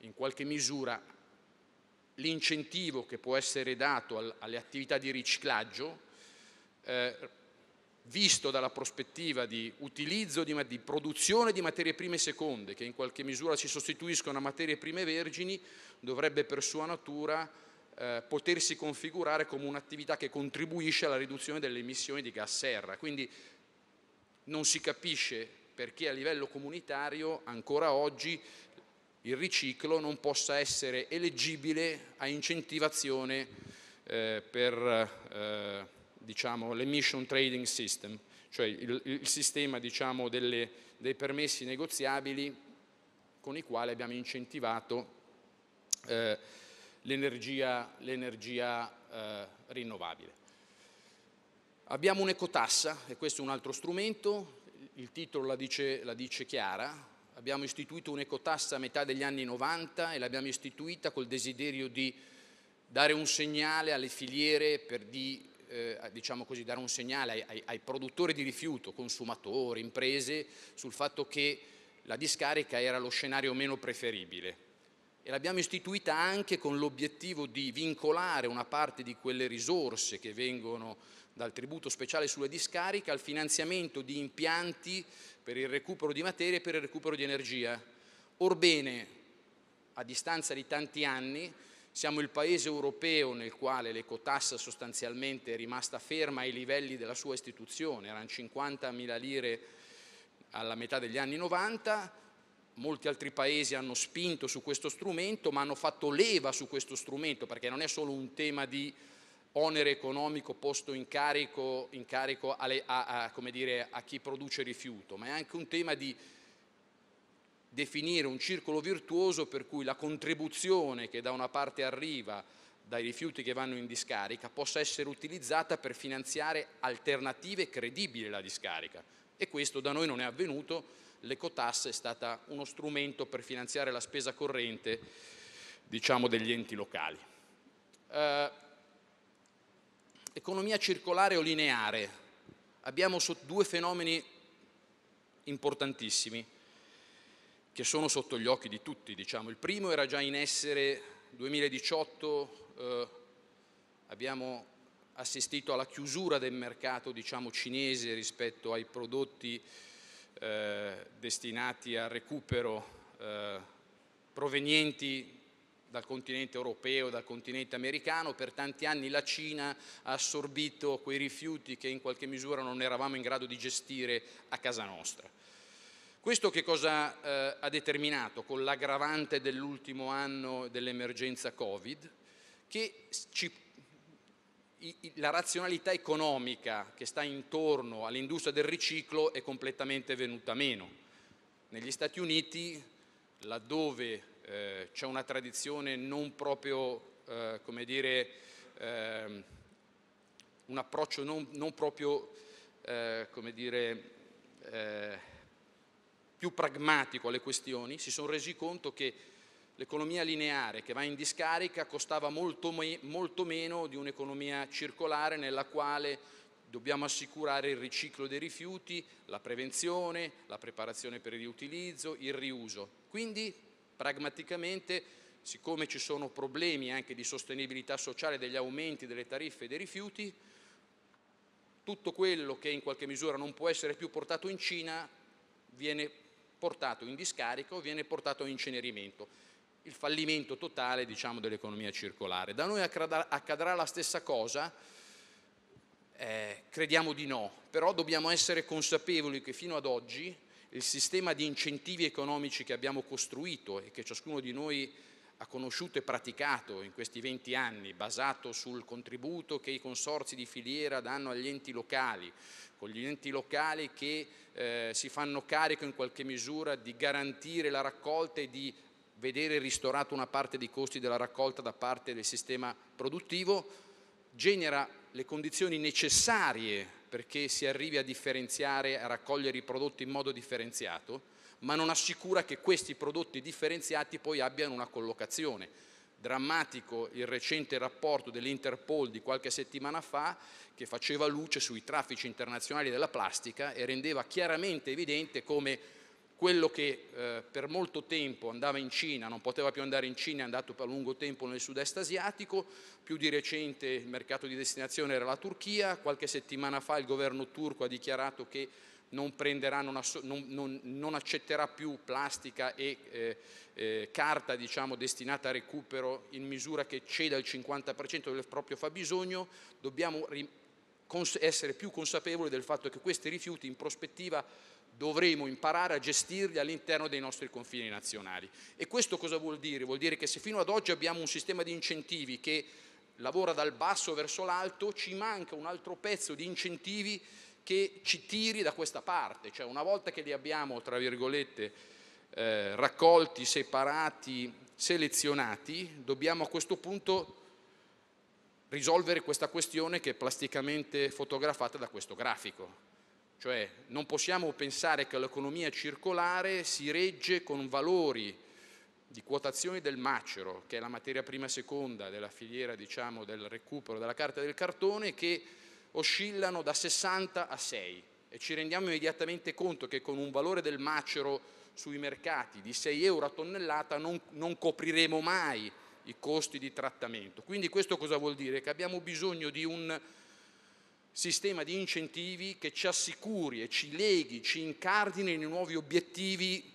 C: in qualche misura l'incentivo che può essere dato al, alle attività di riciclaggio, eh, visto dalla prospettiva di utilizzo, di, di, produzione di materie prime seconde, che in qualche misura si sostituiscono a materie prime vergini, dovrebbe per sua natura eh, potersi configurare come un'attività che contribuisce alla riduzione delle emissioni di gas serra. Quindi non si capisce perché a livello comunitario ancora oggi il riciclo non possa essere eleggibile a incentivazione eh, per eh, diciamo, l'emission trading system, cioè il, il sistema diciamo, delle, dei permessi negoziabili con i quali abbiamo incentivato eh, l'energia, eh, rinnovabile. Abbiamo un'ecotassa, e questo è un altro strumento, il titolo la dice, la dice chiara, Abbiamo istituito un'ecotassa a metà degli anni 90 e l'abbiamo istituita col desiderio di dare un segnale alle filiere per di, eh, diciamo così, dare un segnale ai, ai produttori di rifiuto, consumatori, imprese, sul fatto che la discarica era lo scenario meno preferibile e l'abbiamo istituita anche con l'obiettivo di vincolare una parte di quelle risorse che vengono dal tributo speciale sulla discarica al finanziamento di impianti per il recupero di materia e per il recupero di energia. Orbene, a distanza di tanti anni, siamo il paese europeo nel quale l'ecotassa sostanzialmente è rimasta ferma ai livelli della sua istituzione, erano 50.000 lire alla metà degli anni 90, molti altri paesi hanno spinto su questo strumento ma hanno fatto leva su questo strumento perché non è solo un tema di onere economico posto in carico, in carico alle, a, a, dire, a chi produce rifiuto, ma è anche un tema di definire un circolo virtuoso per cui la contribuzione che da una parte arriva dai rifiuti che vanno in discarica possa essere utilizzata per finanziare alternative credibili alla discarica e questo da noi non è avvenuto, l'ecotassa è stata uno strumento per finanziare la spesa corrente diciamo, degli enti locali. Eh, economia circolare o lineare. Abbiamo due fenomeni importantissimi che sono sotto gli occhi di tutti. Diciamo. Il primo era già in essere 2018, eh, abbiamo assistito alla chiusura del mercato diciamo, cinese rispetto ai prodotti eh, destinati al recupero eh, provenienti dal continente europeo, dal continente americano, per tanti anni la Cina ha assorbito quei rifiuti che in qualche misura non eravamo in grado di gestire a casa nostra. Questo che cosa eh, ha determinato con l'aggravante dell'ultimo anno dell'emergenza Covid? Che ci, i, i, la razionalità economica che sta intorno all'industria del riciclo è completamente venuta meno. Negli Stati Uniti, laddove eh, c'è una tradizione non proprio, eh, come dire, eh, un approccio non, non proprio, eh, come dire, eh, più pragmatico alle questioni, si sono resi conto che l'economia lineare che va in discarica costava molto, me molto meno di un'economia circolare nella quale dobbiamo assicurare il riciclo dei rifiuti, la prevenzione, la preparazione per il riutilizzo, il riuso. Quindi Pragmaticamente, siccome ci sono problemi anche di sostenibilità sociale degli aumenti delle tariffe dei rifiuti, tutto quello che in qualche misura non può essere più portato in Cina viene portato in discarico, viene portato in incenerimento il fallimento totale diciamo, dell'economia circolare. Da noi accadrà, accadrà la stessa cosa? Eh, crediamo di no, però dobbiamo essere consapevoli che fino ad oggi il sistema di incentivi economici che abbiamo costruito e che ciascuno di noi ha conosciuto e praticato in questi 20 anni, basato sul contributo che i consorzi di filiera danno agli enti locali, con gli enti locali che eh, si fanno carico in qualche misura di garantire la raccolta e di vedere ristorata una parte dei costi della raccolta da parte del sistema produttivo, genera le condizioni necessarie perché si arrivi a differenziare, a raccogliere i prodotti in modo differenziato, ma non assicura che questi prodotti differenziati poi abbiano una collocazione. Drammatico il recente rapporto dell'Interpol di qualche settimana fa che faceva luce sui traffici internazionali della plastica e rendeva chiaramente evidente come quello che eh, per molto tempo andava in Cina, non poteva più andare in Cina, è andato per lungo tempo nel sud-est asiatico, più di recente il mercato di destinazione era la Turchia, qualche settimana fa il governo turco ha dichiarato che non, non, non, non accetterà più plastica e eh, eh, carta diciamo, destinata a recupero in misura che ceda il 50% del proprio fabbisogno, dobbiamo essere più consapevoli del fatto che questi rifiuti in prospettiva dovremo imparare a gestirli all'interno dei nostri confini nazionali. E questo cosa vuol dire? Vuol dire che se fino ad oggi abbiamo un sistema di incentivi che lavora dal basso verso l'alto, ci manca un altro pezzo di incentivi che ci tiri da questa parte, cioè una volta che li abbiamo, tra virgolette, eh, raccolti, separati, selezionati, dobbiamo a questo punto risolvere questa questione che è plasticamente fotografata da questo grafico. Cioè non possiamo pensare che l'economia circolare si regge con valori di quotazione del macero, che è la materia prima seconda della filiera diciamo, del recupero della carta e del cartone, che oscillano da 60 a 6 e ci rendiamo immediatamente conto che con un valore del macero sui mercati di 6 euro a tonnellata non, non copriremo mai i costi di trattamento. Quindi questo cosa vuol dire? Che abbiamo bisogno di un sistema di incentivi che ci assicuri e ci leghi, ci incardini nei nuovi obiettivi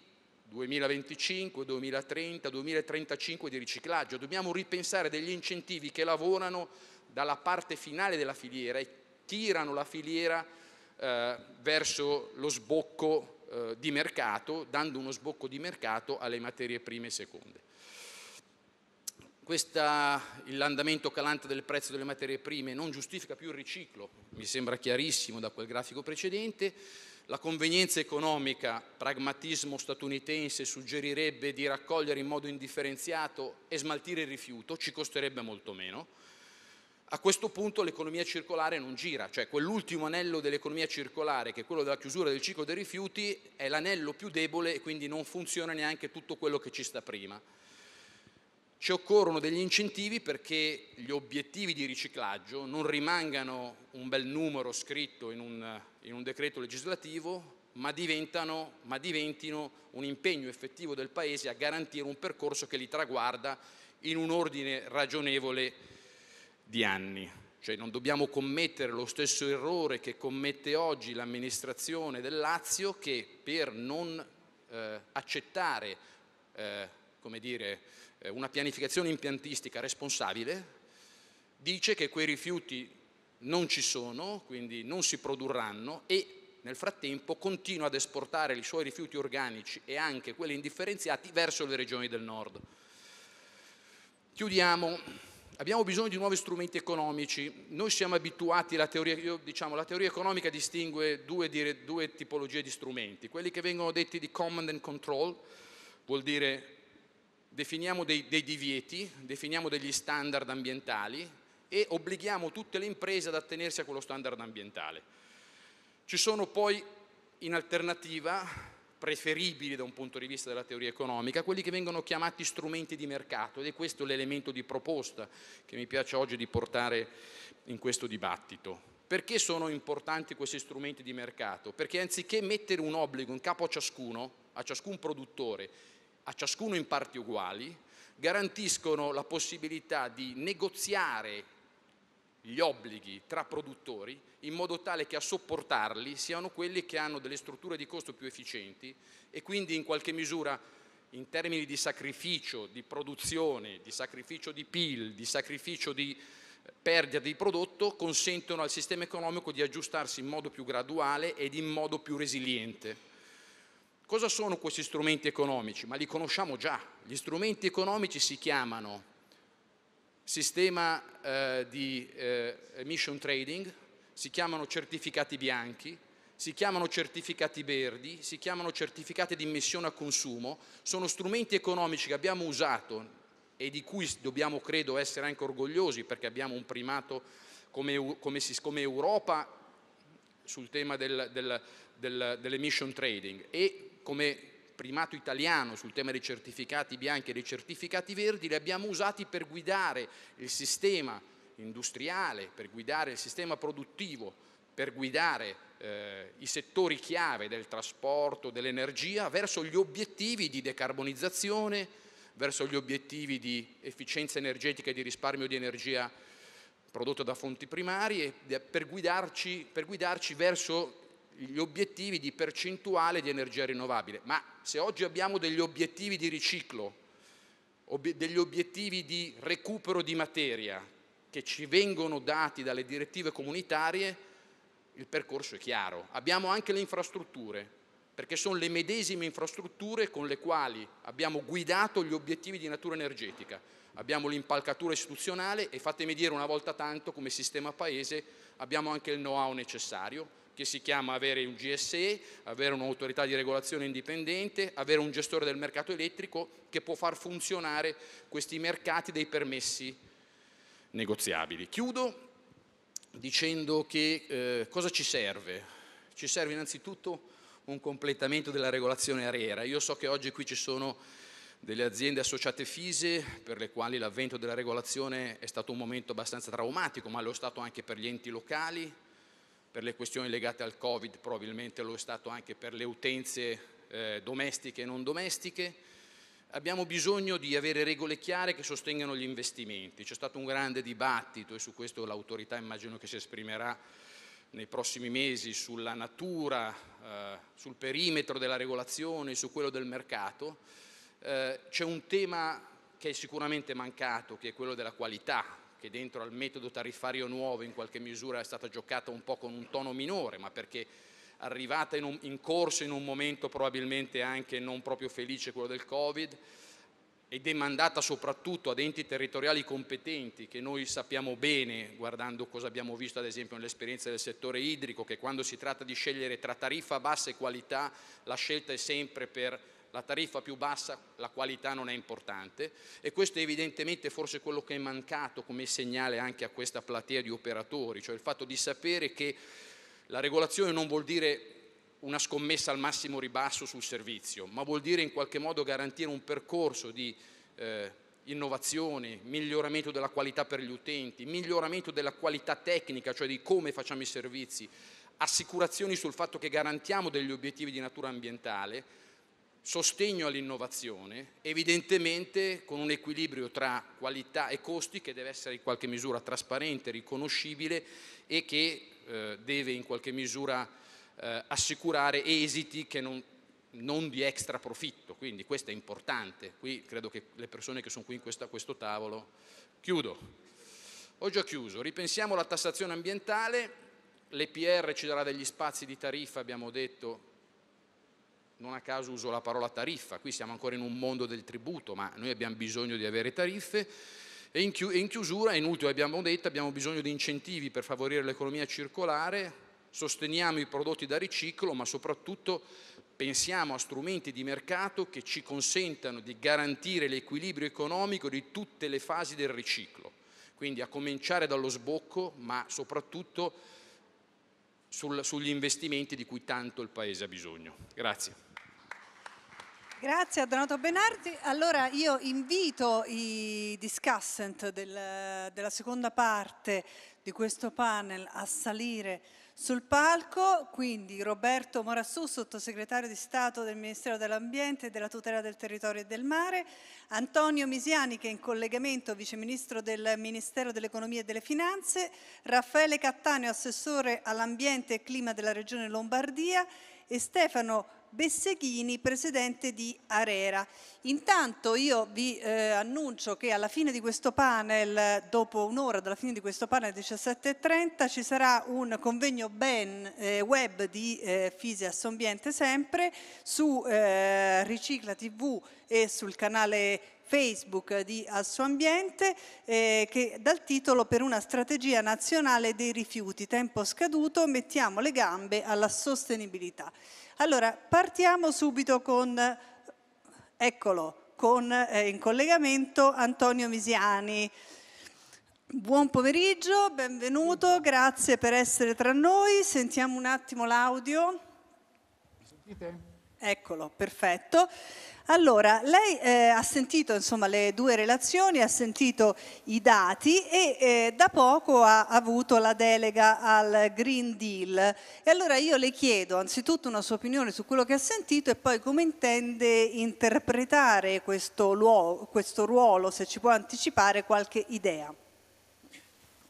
C: 2025, 2030, 2035 di riciclaggio. Dobbiamo ripensare degli incentivi che lavorano dalla parte finale della filiera e tirano la filiera eh, verso lo sbocco eh, di mercato, dando uno sbocco di mercato alle materie prime e seconde l'andamento calante del prezzo delle materie prime non giustifica più il riciclo, mi sembra chiarissimo da quel grafico precedente, la convenienza economica, pragmatismo statunitense, suggerirebbe di raccogliere in modo indifferenziato e smaltire il rifiuto, ci costerebbe molto meno. A questo punto l'economia circolare non gira, cioè quell'ultimo anello dell'economia circolare, che è quello della chiusura del ciclo dei rifiuti, è l'anello più debole e quindi non funziona neanche tutto quello che ci sta prima. Ci occorrono degli incentivi perché gli obiettivi di riciclaggio non rimangano un bel numero scritto in un, in un decreto legislativo, ma, ma diventino un impegno effettivo del Paese a garantire un percorso che li traguarda in un ordine ragionevole di anni. Cioè non dobbiamo commettere lo stesso errore che commette oggi l'amministrazione del Lazio che per non eh, accettare eh, dire, eh, una pianificazione impiantistica responsabile, dice che quei rifiuti non ci sono, quindi non si produrranno e nel frattempo continua ad esportare i suoi rifiuti organici e anche quelli indifferenziati verso le regioni del nord. Chiudiamo, abbiamo bisogno di nuovi strumenti economici, noi siamo abituati alla teoria, io, diciamo, la teoria economica distingue due, dire, due tipologie di strumenti, quelli che vengono detti di command and control, vuol dire definiamo dei, dei divieti, definiamo degli standard ambientali e obblighiamo tutte le imprese ad attenersi a quello standard ambientale. Ci sono poi in alternativa preferibili da un punto di vista della teoria economica, quelli che vengono chiamati strumenti di mercato ed è questo l'elemento di proposta che mi piace oggi di portare in questo dibattito. Perché sono importanti questi strumenti di mercato? Perché anziché mettere un obbligo in capo a ciascuno, a ciascun produttore, a ciascuno in parti uguali, garantiscono la possibilità di negoziare gli obblighi tra produttori in modo tale che a sopportarli siano quelli che hanno delle strutture di costo più efficienti e quindi in qualche misura in termini di sacrificio di produzione, di sacrificio di PIL, di sacrificio di eh, perdita di prodotto consentono al sistema economico di aggiustarsi in modo più graduale ed in modo più resiliente. Cosa sono questi strumenti economici? Ma li conosciamo già. Gli strumenti economici si chiamano sistema eh, di eh, emission trading, si chiamano certificati bianchi, si chiamano certificati verdi, si chiamano certificati di immissione a consumo, sono strumenti economici che abbiamo usato e di cui dobbiamo, credo, essere anche orgogliosi perché abbiamo un primato come, come, come Europa sul tema del, del, del, dell'emission trading e come primato italiano sul tema dei certificati bianchi e dei certificati verdi, li abbiamo usati per guidare il sistema industriale, per guidare il sistema produttivo, per guidare eh, i settori chiave del trasporto, dell'energia, verso gli obiettivi di decarbonizzazione, verso gli obiettivi di efficienza energetica e di risparmio di energia prodotta da fonti primarie, per guidarci, per guidarci verso gli obiettivi di percentuale di energia rinnovabile, ma se oggi abbiamo degli obiettivi di riciclo, ob degli obiettivi di recupero di materia che ci vengono dati dalle direttive comunitarie, il percorso è chiaro. Abbiamo anche le infrastrutture, perché sono le medesime infrastrutture con le quali abbiamo guidato gli obiettivi di natura energetica. Abbiamo l'impalcatura istituzionale e fatemi dire una volta tanto come sistema paese abbiamo anche il know-how necessario che si chiama avere un GSE, avere un'autorità di regolazione indipendente, avere un gestore del mercato elettrico che può far funzionare questi mercati dei permessi negoziabili. Chiudo dicendo che eh, cosa ci serve? Ci serve innanzitutto un completamento della regolazione arriera. Io so che oggi qui ci sono delle aziende associate fise per le quali l'avvento della regolazione è stato un momento abbastanza traumatico, ma lo è stato anche per gli enti locali, per le questioni legate al Covid, probabilmente lo è stato anche per le utenze eh, domestiche e non domestiche. Abbiamo bisogno di avere regole chiare che sostengano gli investimenti. C'è stato un grande dibattito e su questo l'autorità immagino che si esprimerà nei prossimi mesi sulla natura, eh, sul perimetro della regolazione, su quello del mercato. Eh, c'è un tema che è sicuramente mancato, che è quello della qualità che dentro al metodo tariffario nuovo in qualche misura è stata giocata un po' con un tono minore, ma perché arrivata in, un, in corso in un momento probabilmente anche non proprio felice, quello del Covid, e demandata soprattutto ad enti territoriali competenti che noi sappiamo bene, guardando cosa abbiamo visto ad esempio nell'esperienza del settore idrico, che quando si tratta di scegliere tra tariffa bassa e qualità la scelta è sempre per la tariffa più bassa, la qualità non è importante e questo è evidentemente forse quello che è mancato come segnale anche a questa platea di operatori, cioè il fatto di sapere che la regolazione non vuol dire una scommessa al massimo ribasso sul servizio, ma vuol dire in qualche modo garantire un percorso di eh, innovazione, miglioramento della qualità per gli utenti, miglioramento della qualità tecnica, cioè di come facciamo i servizi, assicurazioni sul fatto che garantiamo degli obiettivi di natura ambientale sostegno all'innovazione, evidentemente con un equilibrio tra qualità e costi che deve essere in qualche misura trasparente, riconoscibile e che eh, deve in qualche misura eh, assicurare esiti che non, non, di extra profitto, quindi questo è importante. Qui credo che le persone che sono qui questo, a questo tavolo... Chiudo. Ho già chiuso. Ripensiamo la tassazione ambientale, l'EPR ci darà degli spazi di tariffa, abbiamo detto, non a caso uso la parola tariffa, qui siamo ancora in un mondo del tributo, ma noi abbiamo bisogno di avere tariffe e in, chiusura, in ultimo abbiamo detto, abbiamo bisogno di incentivi per favorire l'economia circolare, sosteniamo i prodotti da riciclo, ma soprattutto pensiamo a strumenti di mercato che ci consentano di garantire l'equilibrio economico di tutte le fasi del riciclo, quindi a cominciare dallo sbocco, ma soprattutto sul, sugli investimenti di cui tanto il Paese ha bisogno. Grazie.
B: Grazie a Donato Benardi. Allora io invito i discussant del, della seconda parte di questo panel a salire sul palco, quindi Roberto Morassù, sottosegretario di Stato del Ministero dell'Ambiente e della tutela del territorio e del mare, Antonio Misiani che è in collegamento viceministro del Ministero dell'Economia e delle Finanze, Raffaele Cattaneo assessore all'ambiente e clima della Regione Lombardia e Stefano Besseghini, presidente di Arera. Intanto io vi eh, annuncio che alla fine di questo panel, dopo un'ora dalla fine di questo panel alle 17.30, ci sarà un convegno ben, eh, web di eh, Fisias Ambiente sempre su eh, Ricicla TV e sul canale Facebook di Assoambiente eh, che dal titolo per una strategia nazionale dei rifiuti, tempo scaduto, mettiamo le gambe alla sostenibilità. Allora, partiamo subito con, eccolo, con eh, in collegamento Antonio Misiani. Buon pomeriggio, benvenuto, grazie per essere tra noi. Sentiamo un attimo l'audio.
A: Sentite?
B: Eccolo, perfetto. Allora, lei eh, ha sentito insomma, le due relazioni, ha sentito i dati e eh, da poco ha avuto la delega al Green Deal. E allora io le chiedo anzitutto una sua opinione su quello che ha sentito e poi come intende interpretare questo, luogo, questo ruolo, se ci può anticipare qualche idea.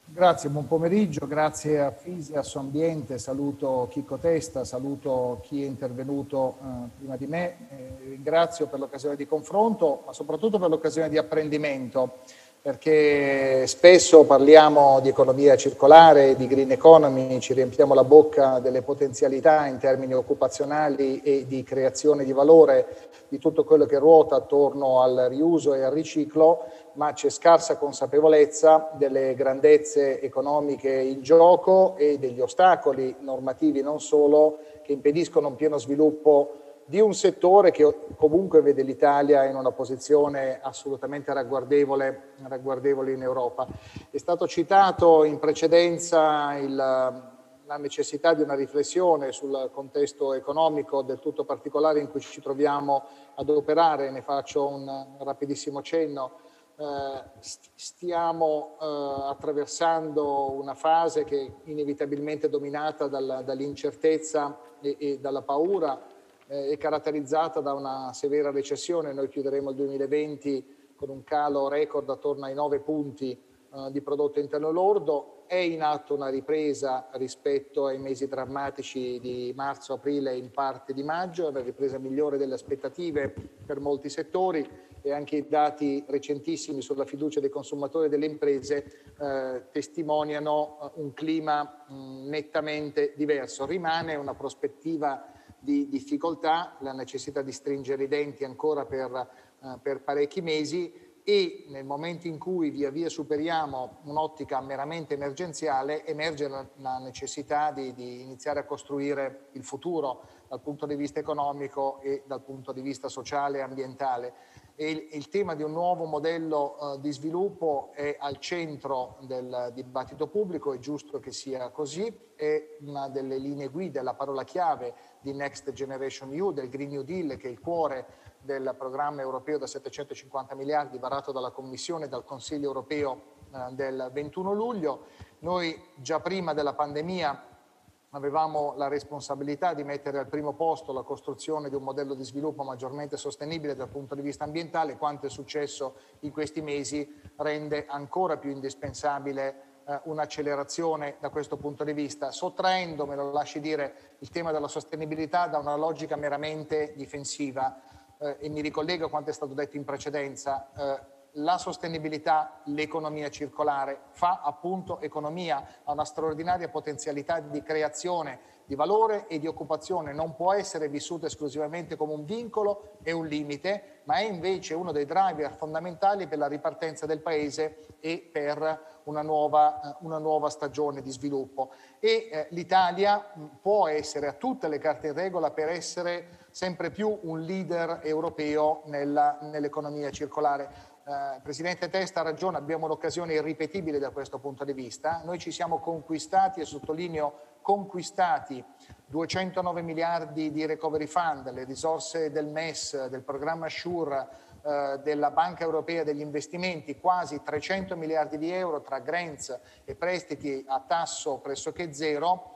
E: Grazie, buon pomeriggio, grazie a Fisi, a suo ambiente, saluto Chicco Testa, saluto chi è intervenuto eh, prima di me, eh, ringrazio per l'occasione di confronto, ma soprattutto per l'occasione di apprendimento, perché spesso parliamo di economia circolare, di green economy, ci riempiamo la bocca delle potenzialità in termini occupazionali e di creazione di valore, di tutto quello che ruota attorno al riuso e al riciclo, ma c'è scarsa consapevolezza delle grandezze economiche in gioco e degli ostacoli normativi non solo che impediscono un pieno sviluppo di un settore che comunque vede l'Italia in una posizione assolutamente ragguardevole, ragguardevole in Europa. È stato citato in precedenza il, la necessità di una riflessione sul contesto economico del tutto particolare in cui ci troviamo ad operare, ne faccio un rapidissimo cenno. Eh, stiamo eh, attraversando una fase che è inevitabilmente dominata dall'incertezza e, dalla paura eh, e caratterizzata da una severa recessione. Noi chiuderemo il 2020 con un calo record attorno ai 9 punti di prodotto interno lordo. È in atto una ripresa rispetto ai mesi drammatici di marzo, aprile e in parte di maggio, una ripresa migliore delle aspettative per molti settori e anche i dati recentissimi sulla fiducia dei consumatori e delle imprese eh, testimoniano eh, un clima mh, mm, nettamente diverso. Rimane una prospettiva di difficoltà, la necessità di stringere i denti ancora per, eh, per parecchi mesi e nel momento in cui via via superiamo un'ottica meramente emergenziale emerge la, la necessità di, di iniziare a costruire il futuro dal punto di vista economico e dal punto di vista sociale e ambientale e il tema di un nuovo modello eh, di sviluppo è al centro del dibattito pubblico, è giusto che sia così, è una delle linee guida, la parola chiave di Next Generation EU, del Green New Deal, che è il cuore del programma europeo da 750 miliardi varato dalla Commissione e dal Consiglio europeo eh, del 21 luglio. Noi già prima della pandemia avevamo la responsabilità di mettere al primo posto la costruzione di un modello di sviluppo maggiormente sostenibile dal punto di vista ambientale, quanto è successo in questi mesi rende ancora più indispensabile eh, un'accelerazione da questo punto di vista, sottraendo, me lo lasci dire, il tema della sostenibilità da una logica meramente difensiva. Eh, e mi ricollego a quanto è stato detto in precedenza. Eh, la sostenibilità, l'economia circolare, fa appunto economia, ha una straordinaria potenzialità di creazione di valore e di occupazione, non può essere vissuta esclusivamente come un vincolo e un limite, ma è invece uno dei driver fondamentali per la ripartenza del Paese e per una nuova, eh, una nuova stagione di sviluppo. E eh, l'Italia mm, può essere a tutte le carte in regola per essere sempre più un leader europeo nella, nell'economia circolare. Eh, Presidente Testa ha ragione, abbiamo l'occasione irripetibile da questo punto di vista. Noi ci siamo conquistati, e sottolineo conquistati, 209 miliardi di recovery fund, le risorse del MES, del programma SURE, eh, della Banca Europea degli Investimenti, quasi 300 miliardi di euro tra grants e prestiti a tasso pressoché zero,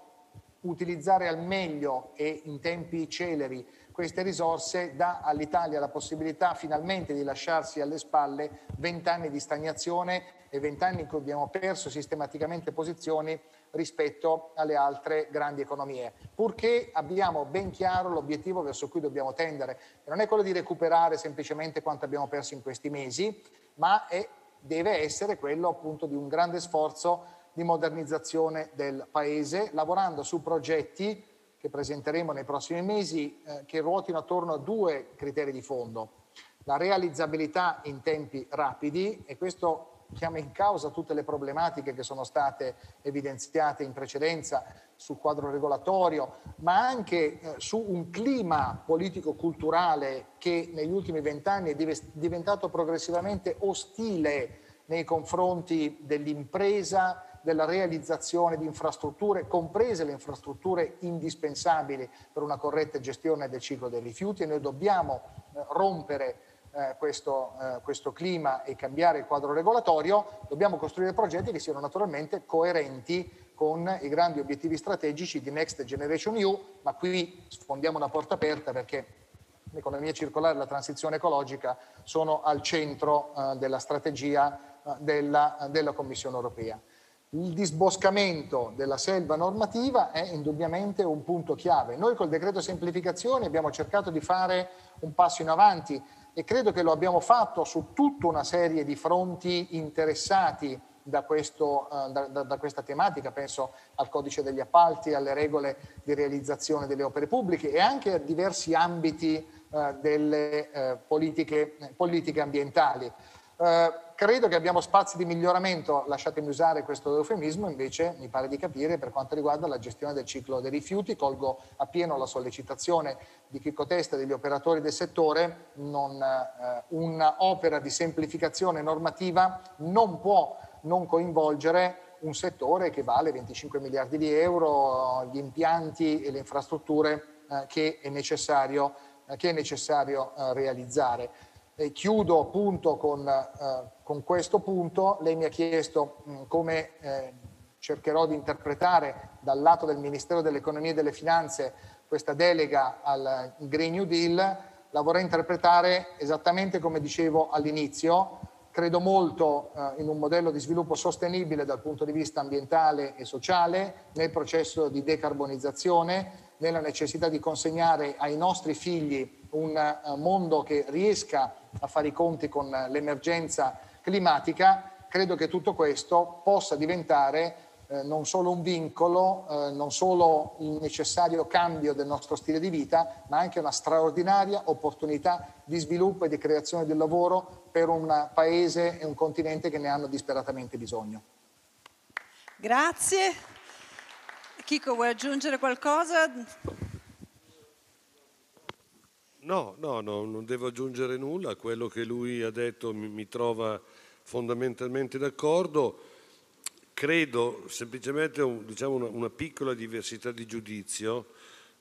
E: utilizzare al meglio e in tempi celeri queste risorse dà all'Italia la possibilità finalmente di lasciarsi alle spalle vent'anni di stagnazione e vent'anni in cui abbiamo perso sistematicamente posizioni rispetto alle altre grandi economie, purché abbiamo ben chiaro l'obiettivo verso cui dobbiamo tendere. E non è quello di recuperare semplicemente quanto abbiamo perso in questi mesi, ma è, deve essere quello appunto di un grande sforzo di modernizzazione del Paese, lavorando su progetti che presenteremo nei prossimi mesi eh, che ruotino attorno a due criteri di fondo. La realizzabilità in tempi rapidi e questo chiama in causa tutte le problematiche che sono state evidenziate in precedenza sul quadro regolatorio, ma anche eh, su un clima politico-culturale che negli ultimi vent'anni è diventato progressivamente ostile nei confronti dell'impresa, della realizzazione di infrastrutture, comprese le infrastrutture indispensabili per una corretta gestione del ciclo dei rifiuti e noi dobbiamo eh, rompere eh, questo, eh, questo, clima e cambiare il quadro regolatorio, dobbiamo costruire progetti che siano naturalmente coerenti con i grandi obiettivi strategici di Next Generation EU, ma qui sfondiamo una porta aperta perché l'economia circolare e la transizione ecologica sono al centro eh, della strategia eh, della, della Commissione europea. Il disboscamento della selva normativa è indubbiamente un punto chiave. Noi col decreto semplificazione abbiamo cercato di fare un passo in avanti e credo che lo abbiamo fatto su tutta una serie di fronti interessati da, questo, eh, da, da, da, questa tematica, penso al codice degli appalti, alle regole di realizzazione delle opere pubbliche e anche a diversi ambiti eh, delle eh, politiche, politiche, ambientali. Credo che abbiamo spazi di miglioramento, lasciatemi usare questo eufemismo, invece mi pare di capire per quanto riguarda la gestione del ciclo dei rifiuti. Colgo appieno la sollecitazione di Chicco Testa e degli operatori del settore, non, eh, un'opera di semplificazione normativa non può non coinvolgere un settore che vale 25 miliardi di euro, gli impianti e le infrastrutture eh, che è necessario, eh, che è necessario eh, realizzare. E chiudo appunto con, eh, con, questo punto. Lei mi ha chiesto mh, mm, come eh, cercherò di interpretare dal lato del Ministero dell'Economia e delle Finanze questa delega al Green New Deal. La vorrei interpretare esattamente come dicevo all'inizio. Credo molto eh, in un modello di sviluppo sostenibile dal punto di vista ambientale e sociale, nel processo di decarbonizzazione, nella necessità di consegnare ai nostri figli un eh, mondo che riesca a fare i conti con l'emergenza climatica, credo che tutto questo possa diventare eh, non solo un vincolo, eh, non solo il necessario cambio del nostro stile di vita, ma anche una straordinaria opportunità di sviluppo e di creazione del lavoro per un paese e un continente che ne hanno disperatamente bisogno.
B: Grazie. Chico, vuoi aggiungere qualcosa?
D: No, no, no, non devo aggiungere nulla. Quello che lui ha detto mi, mi trova fondamentalmente d'accordo. Credo semplicemente un, diciamo una, una, piccola diversità di giudizio.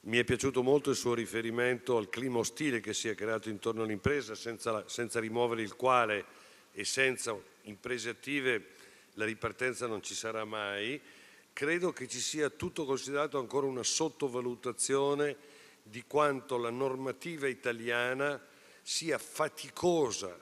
D: Mi è piaciuto molto il suo riferimento al clima ostile che si è creato intorno all'impresa, senza, senza rimuovere il quale e senza imprese attive la ripartenza non ci sarà mai. Credo che ci sia tutto considerato ancora una sottovalutazione di quanto la normativa italiana sia faticosa,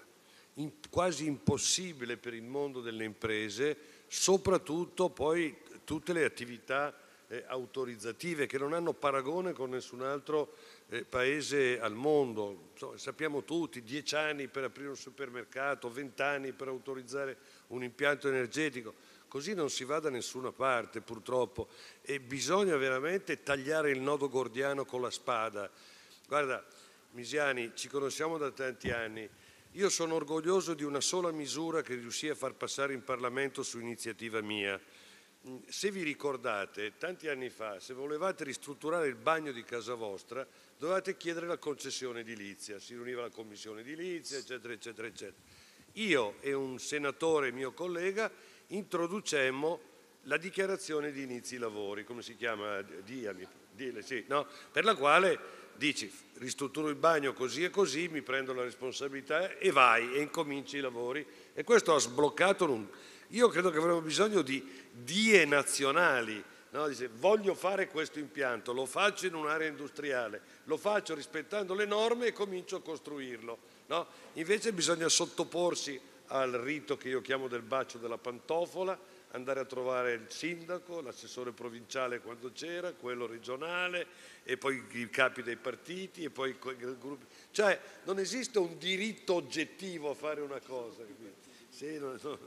D: quasi impossibile per il mondo delle imprese, soprattutto poi tutte le attività eh, autorizzative che non hanno paragone con nessun altro eh, paese al mondo. Insomma, sappiamo tutti, dieci anni per aprire un supermercato, vent'anni per autorizzare un impianto energetico. Così non si va da nessuna parte purtroppo e bisogna veramente tagliare il nodo gordiano con la spada. Guarda, Misiani, ci conosciamo da tanti anni. Io sono orgoglioso di una sola misura che riuscì a far passare in Parlamento su iniziativa mia. Mm, se vi ricordate, tanti anni fa, se volevate ristrutturare il bagno di casa vostra, dovevate chiedere la concessione edilizia, si riuniva la commissione edilizia, eccetera, eccetera, eccetera. Io e un senatore mio collega introducemmo la dichiarazione di inizi lavori, come si chiama? Diali, Diali, sì, no? per la quale dici ristrutturo il bagno così e così, mi prendo la responsabilità e vai e incominci i lavori. E questo ha sbloccato un... Io credo che avremmo bisogno di die nazionali, no? dice voglio fare questo impianto, lo faccio in un'area industriale, lo faccio rispettando le norme e comincio a costruirlo. No? Invece bisogna sottoporsi al rito che io chiamo del bacio della pantofola, andare a trovare il sindaco, l'assessore provinciale quando c'era, quello regionale e poi i capi dei partiti e poi i gruppi. Cioè non esiste un diritto oggettivo a fare una cosa. Sì, no, no.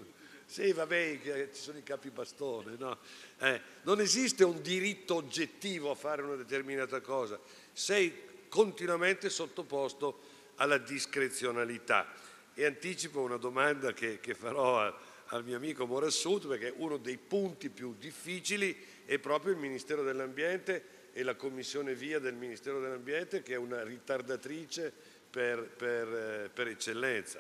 D: sì vabbè, ci sono i capi bastone. No? Eh, non esiste un diritto oggettivo a fare una determinata cosa. Sei continuamente sottoposto alla discrezionalità e anticipo una domanda che, che farò a, al mio amico Morassut perché uno dei punti più difficili è proprio il Ministero dell'Ambiente e la Commissione Via del Ministero dell'Ambiente che è una ritardatrice per, per, eh, per eccellenza.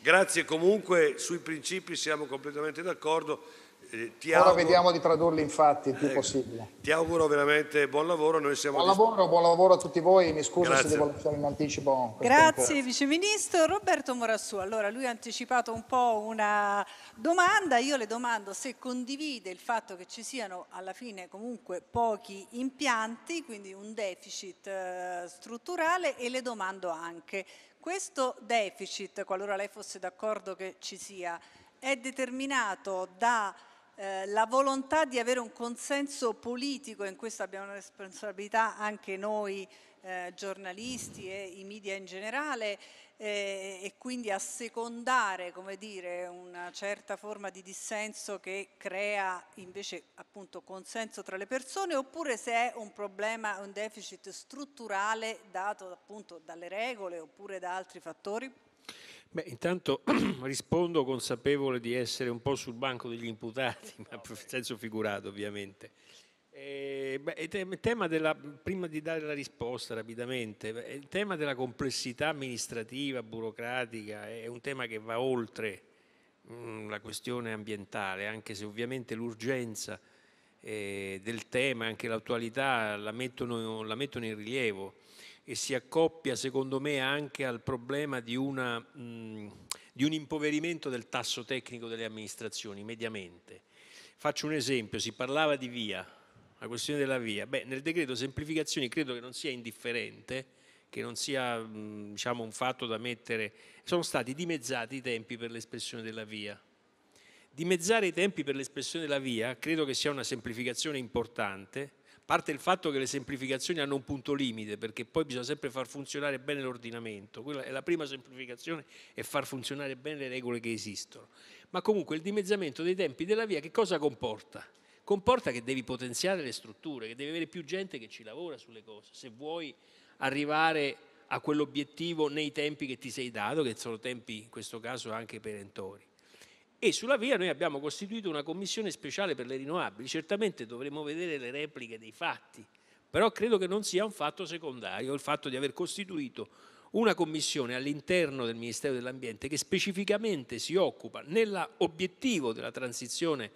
D: Grazie comunque, sui principi siamo completamente d'accordo, eh, Ora vediamo di
E: tradurli in fatti il più eh,
D: possibile. Ti auguro veramente buon lavoro. Noi siamo buon, lavoro,
E: buon lavoro a tutti voi, mi scuso Grazie. se devo lasciare in anticipo. Grazie
B: Vice Ministro. Roberto Morassù, allora lui ha anticipato un po' una domanda, io le domando se condivide il fatto che ci siano alla fine comunque pochi impianti, quindi un deficit eh, strutturale e le domando anche questo deficit, qualora lei fosse d'accordo che ci sia, è determinato da eh, la volontà di avere un consenso politico, in questo abbiamo una responsabilità anche noi eh, giornalisti e i media in generale, eh, e quindi assecondare come dire, una certa forma di dissenso che crea invece appunto consenso tra le persone oppure se è un problema, un deficit strutturale dato appunto dalle regole oppure da altri fattori?
F: Beh, intanto <clears throat> rispondo consapevole di essere un po' sul banco degli imputati, ma in senso figurato ovviamente. Eh, tema della, prima di dare la risposta rapidamente, il tema della complessità amministrativa, burocratica, è un tema che va oltre mm, la questione ambientale, anche se ovviamente l'urgenza eh, del tema, anche l'attualità, la la mettono in rilievo e si accoppia secondo me anche al problema di, una, mh, mm, di un impoverimento del tasso tecnico delle amministrazioni, mediamente. Faccio un esempio, si parlava di via, la questione della via. Beh, nel decreto semplificazioni credo che non sia indifferente, che non sia mh, mm, diciamo, un fatto da mettere... Sono stati dimezzati i tempi per l'espressione della via. Dimezzare i tempi per l'espressione della via credo che sia una semplificazione importante, parte il fatto che le semplificazioni hanno un punto limite, perché poi bisogna sempre far funzionare bene l'ordinamento, quella è la prima semplificazione, è far funzionare bene le regole che esistono. Ma comunque il dimezzamento dei tempi della via che cosa comporta? Comporta che devi potenziare le strutture, che devi avere più gente che ci lavora sulle cose, se vuoi arrivare a quell'obiettivo nei tempi che ti sei dato, che sono tempi in questo caso anche perentori e sulla via noi abbiamo costituito una commissione speciale per le rinnovabili, certamente dovremo vedere le repliche dei fatti, però credo che non sia un fatto secondario il fatto di aver costituito una commissione all'interno del Ministero dell'Ambiente che specificamente si occupa nell'obiettivo della transizione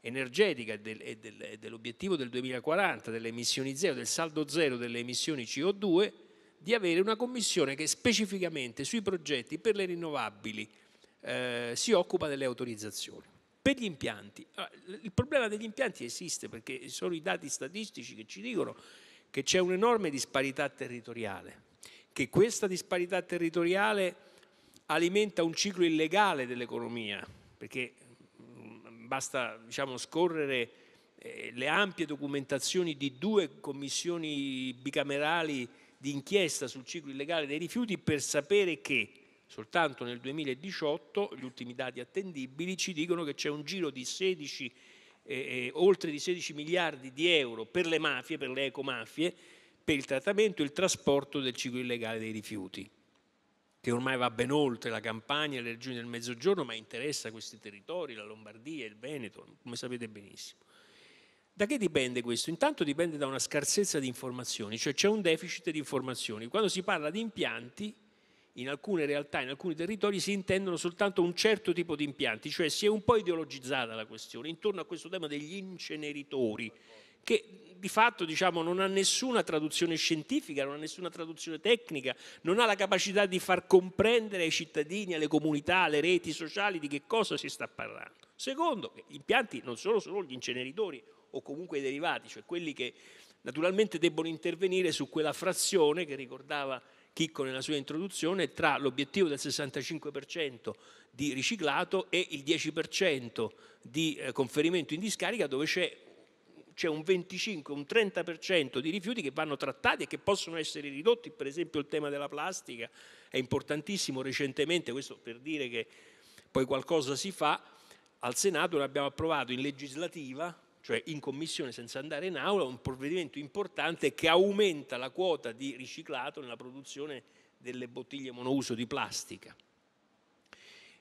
F: energetica e, dell'obiettivo del 2040 delle emissioni zero, del saldo zero delle emissioni CO2, di avere una commissione che specificamente sui progetti per le rinnovabili eh, si occupa delle autorizzazioni. Per gli impianti, ah, il problema degli impianti esiste perché sono i dati statistici che ci dicono che c'è un'enorme disparità territoriale, che questa disparità territoriale alimenta un ciclo illegale dell'economia, perché mm, basta diciamo, scorrere eh, le ampie documentazioni di due commissioni bicamerali di inchiesta sul ciclo illegale dei rifiuti per sapere che Soltanto nel 2018 gli ultimi dati attendibili ci dicono che c'è un giro di 16, eh, eh, oltre di 16 miliardi di euro per le mafie, per le ecomafie, per il trattamento e il trasporto del ciclo illegale dei rifiuti, che ormai va ben oltre la Campania e le regioni del Mezzogiorno, ma interessa questi territori, la Lombardia, il Veneto, come sapete benissimo. Da che dipende questo? Intanto dipende da una scarsezza di informazioni, cioè c'è un deficit di informazioni. Quando si parla di impianti in alcune realtà, in alcuni territori si intendono soltanto un certo tipo di impianti, cioè si è un po' ideologizzata la questione intorno a questo tema degli inceneritori che di fatto diciamo, non ha nessuna traduzione scientifica, non ha nessuna traduzione tecnica, non ha la capacità di far comprendere ai cittadini, alle comunità, alle reti sociali di che cosa si sta parlando. Secondo, gli impianti non sono solo gli inceneritori o comunque i derivati, cioè quelli che naturalmente debbono intervenire su quella frazione che ricordava Chicco nella sua introduzione, tra l'obiettivo del 65% di riciclato e il 10% di eh, conferimento in discarica dove c'è c'è un 25, un 30% di rifiuti che vanno trattati e che possono essere ridotti, per esempio il tema della plastica è importantissimo recentemente, questo per dire che poi qualcosa si fa, al Senato l'abbiamo approvato in legislativa cioè in commissione senza andare in aula, un provvedimento importante che aumenta la quota di riciclato nella produzione delle bottiglie monouso di plastica.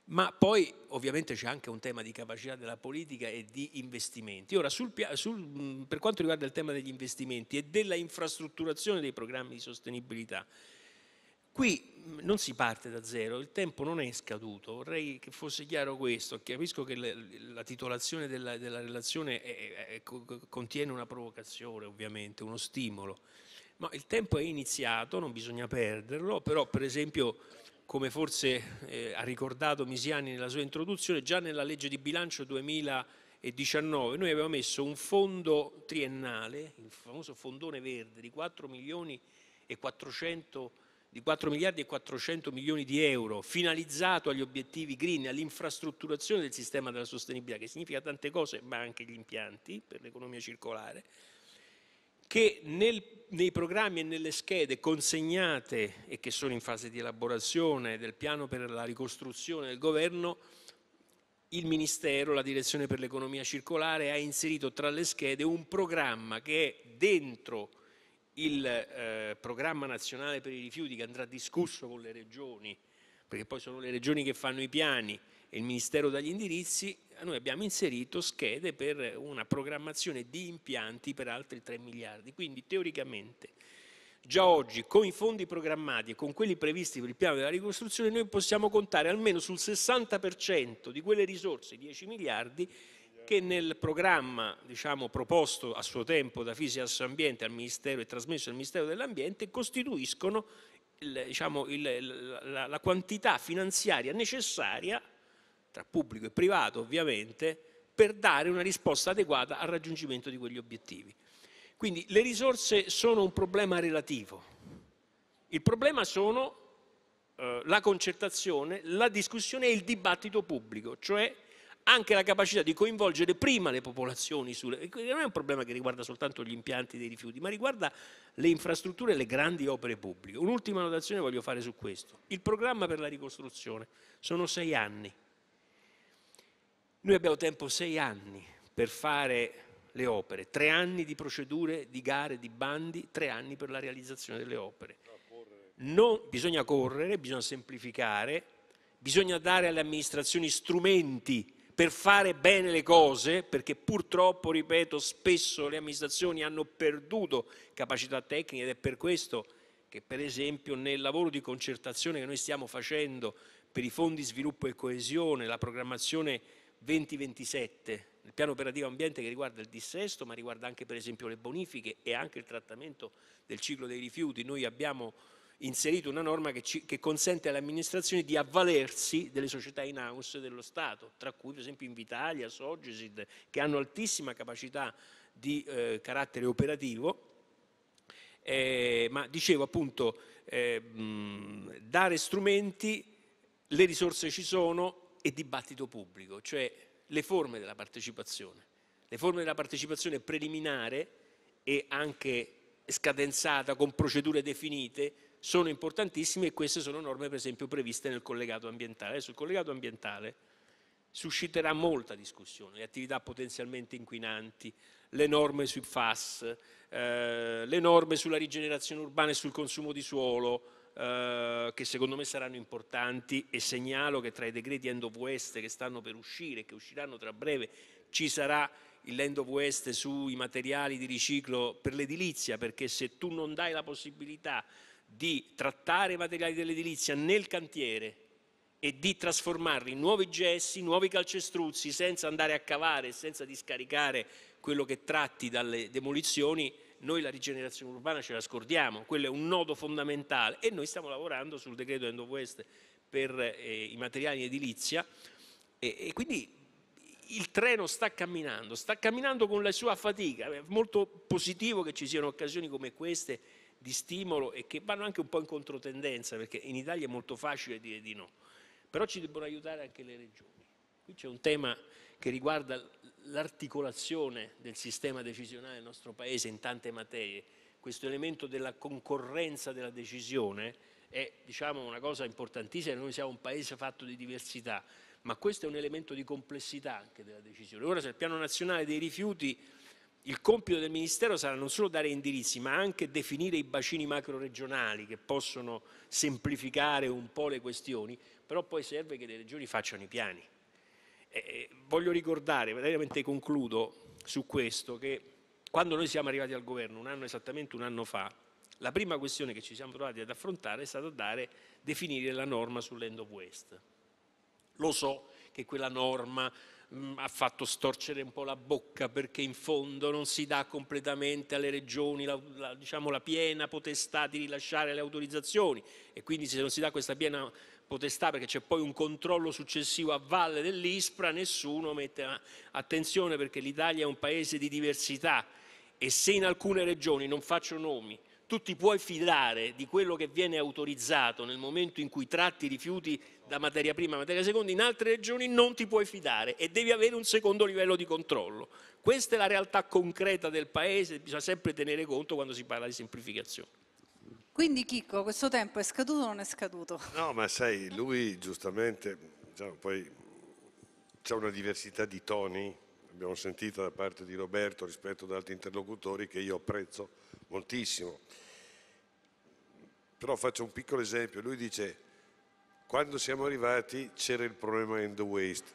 F: Ma poi ovviamente c'è anche un tema di capacità della politica e di investimenti. Ora, sul, sul, per quanto riguarda il tema degli investimenti e della infrastrutturazione dei programmi di sostenibilità, Qui mm, non si parte da zero, il tempo non è scaduto, vorrei che fosse chiaro questo, capisco che la, la titolazione della, della relazione è, è, contiene una provocazione ovviamente, uno stimolo, ma il tempo è iniziato, non bisogna perderlo, però per esempio come forse eh, ha ricordato Misiani nella sua introduzione, già nella legge di bilancio 2019 noi avevamo messo un fondo triennale, il famoso fondone verde di 4 milioni e 400 milioni di 4 miliardi e 400 milioni di euro finalizzato agli obiettivi green, all'infrastrutturazione del sistema della sostenibilità, che significa tante cose, ma anche gli impianti per l'economia circolare, che nel, nei programmi e nelle schede consegnate e che sono in fase di elaborazione del piano per la ricostruzione del governo, il Ministero, la Direzione per l'economia circolare, ha inserito tra le schede un programma che è dentro il eh, programma nazionale per i rifiuti che andrà discusso con le regioni, perché poi sono le regioni che fanno i piani e il Ministero dagli indirizzi, noi abbiamo inserito schede per una programmazione di impianti per altri 3 miliardi. Quindi teoricamente già oggi con i fondi programmati e con quelli previsti per il piano della ricostruzione noi possiamo contare almeno sul 60% di quelle risorse, 10 miliardi, che nel programma diciamo, proposto a suo tempo da Fisias Ambiente al Ministero e trasmesso al Ministero dell'Ambiente costituiscono il, diciamo, il, la, la quantità finanziaria necessaria, tra pubblico e privato ovviamente, per dare una risposta adeguata al raggiungimento di quegli obiettivi. Quindi le risorse sono un problema relativo. Il problema sono eh, la concertazione, la discussione e il dibattito pubblico, cioè anche la capacità di coinvolgere prima le popolazioni. Sulle, non è un problema che riguarda soltanto gli impianti dei rifiuti, ma riguarda le infrastrutture e le grandi opere pubbliche. Un'ultima notazione voglio fare su questo. Il programma per la ricostruzione sono sei anni. Noi abbiamo tempo sei anni per fare le opere, tre anni di procedure, di gare, di bandi, tre anni per la realizzazione delle opere. Non, bisogna correre, bisogna semplificare, bisogna dare alle amministrazioni strumenti per fare bene le cose, perché purtroppo, ripeto, spesso le amministrazioni hanno perduto capacità tecniche ed è per questo che per esempio nel lavoro di concertazione che noi stiamo facendo per i fondi sviluppo e coesione, la programmazione 2027, il piano operativo ambiente che riguarda il dissesto, ma riguarda anche per esempio le bonifiche e anche il trattamento del ciclo dei rifiuti. Noi abbiamo inserito una norma che, ci, che consente alle amministrazioni di avvalersi delle società in house dello Stato, tra cui per esempio Invitalia, Sogesid, che hanno altissima capacità di eh, carattere operativo, eh, ma dicevo appunto eh, mh, dare strumenti, le risorse ci sono e dibattito pubblico, cioè le forme della partecipazione. Le forme della partecipazione preliminare e anche scadenzata con procedure definite sono importantissimi e queste sono norme per esempio previste nel collegato ambientale. Adesso il collegato ambientale susciterà molta discussione, le attività potenzialmente inquinanti, le norme sui FAS, eh, le norme sulla rigenerazione urbana e sul consumo di suolo, eh, che secondo me saranno importanti e segnalo che tra i decreti End of West che stanno per uscire, che usciranno tra breve, ci sarà il End of West sui materiali di riciclo per l'edilizia, perché se tu non dai la possibilità di trattare i materiali dell'edilizia nel cantiere e di trasformarli in nuovi gessi, nuovi calcestruzzi, senza andare a cavare, senza discaricare quello che tratti dalle demolizioni, noi la rigenerazione urbana ce la scordiamo, quello è un nodo fondamentale e noi stiamo lavorando sul decreto End of West per eh, i materiali in edilizia e, e, quindi il treno sta camminando, sta camminando con la sua fatica, è molto positivo che ci siano occasioni come queste di stimolo e che vanno anche un po' in controtendenza, perché in Italia è molto facile dire di no. Però ci debbono aiutare anche le regioni. Qui c'è un tema che riguarda l'articolazione del sistema decisionale del nostro Paese in tante materie. Questo elemento della concorrenza della decisione è diciamo, una cosa importantissima, noi siamo un Paese fatto di diversità, ma questo è un elemento di complessità anche della decisione. Ora se il piano nazionale dei rifiuti il compito del Ministero sarà non solo dare indirizzi, ma anche definire i bacini macro-regionali che possono semplificare un po' le questioni, però poi serve che le regioni facciano i piani. Eh, voglio ricordare, veramente concludo su questo, che quando noi siamo arrivati al governo, un anno esattamente un anno fa, la prima questione che ci siamo trovati ad affrontare è stata dare, definire la norma sull'end of waste. Lo so che quella norma mh, mm, ha fatto storcere un po' la bocca perché in fondo non si dà completamente alle regioni la, la, diciamo, la piena potestà di rilasciare le autorizzazioni e quindi se non si dà questa piena potestà perché c'è poi un controllo successivo a valle dell'Ispra, nessuno mette attenzione perché l'Italia è un paese di diversità e se in alcune regioni, non faccio nomi, tu ti puoi fidare di quello che viene autorizzato nel momento in cui tratti rifiuti da materia prima a materia seconda, in altre regioni non ti puoi fidare e devi avere un secondo livello di controllo. Questa è la realtà concreta del Paese, bisogna sempre tenere conto quando si parla di semplificazione.
B: Quindi Chicco, questo tempo è scaduto o non è scaduto?
D: No, ma sai, lui giustamente, diciamo, poi c'è una diversità di toni, abbiamo sentito da parte di Roberto rispetto ad altri interlocutori che io apprezzo moltissimo. Però faccio un piccolo esempio, lui dice quando siamo arrivati c'era il problema in the waste.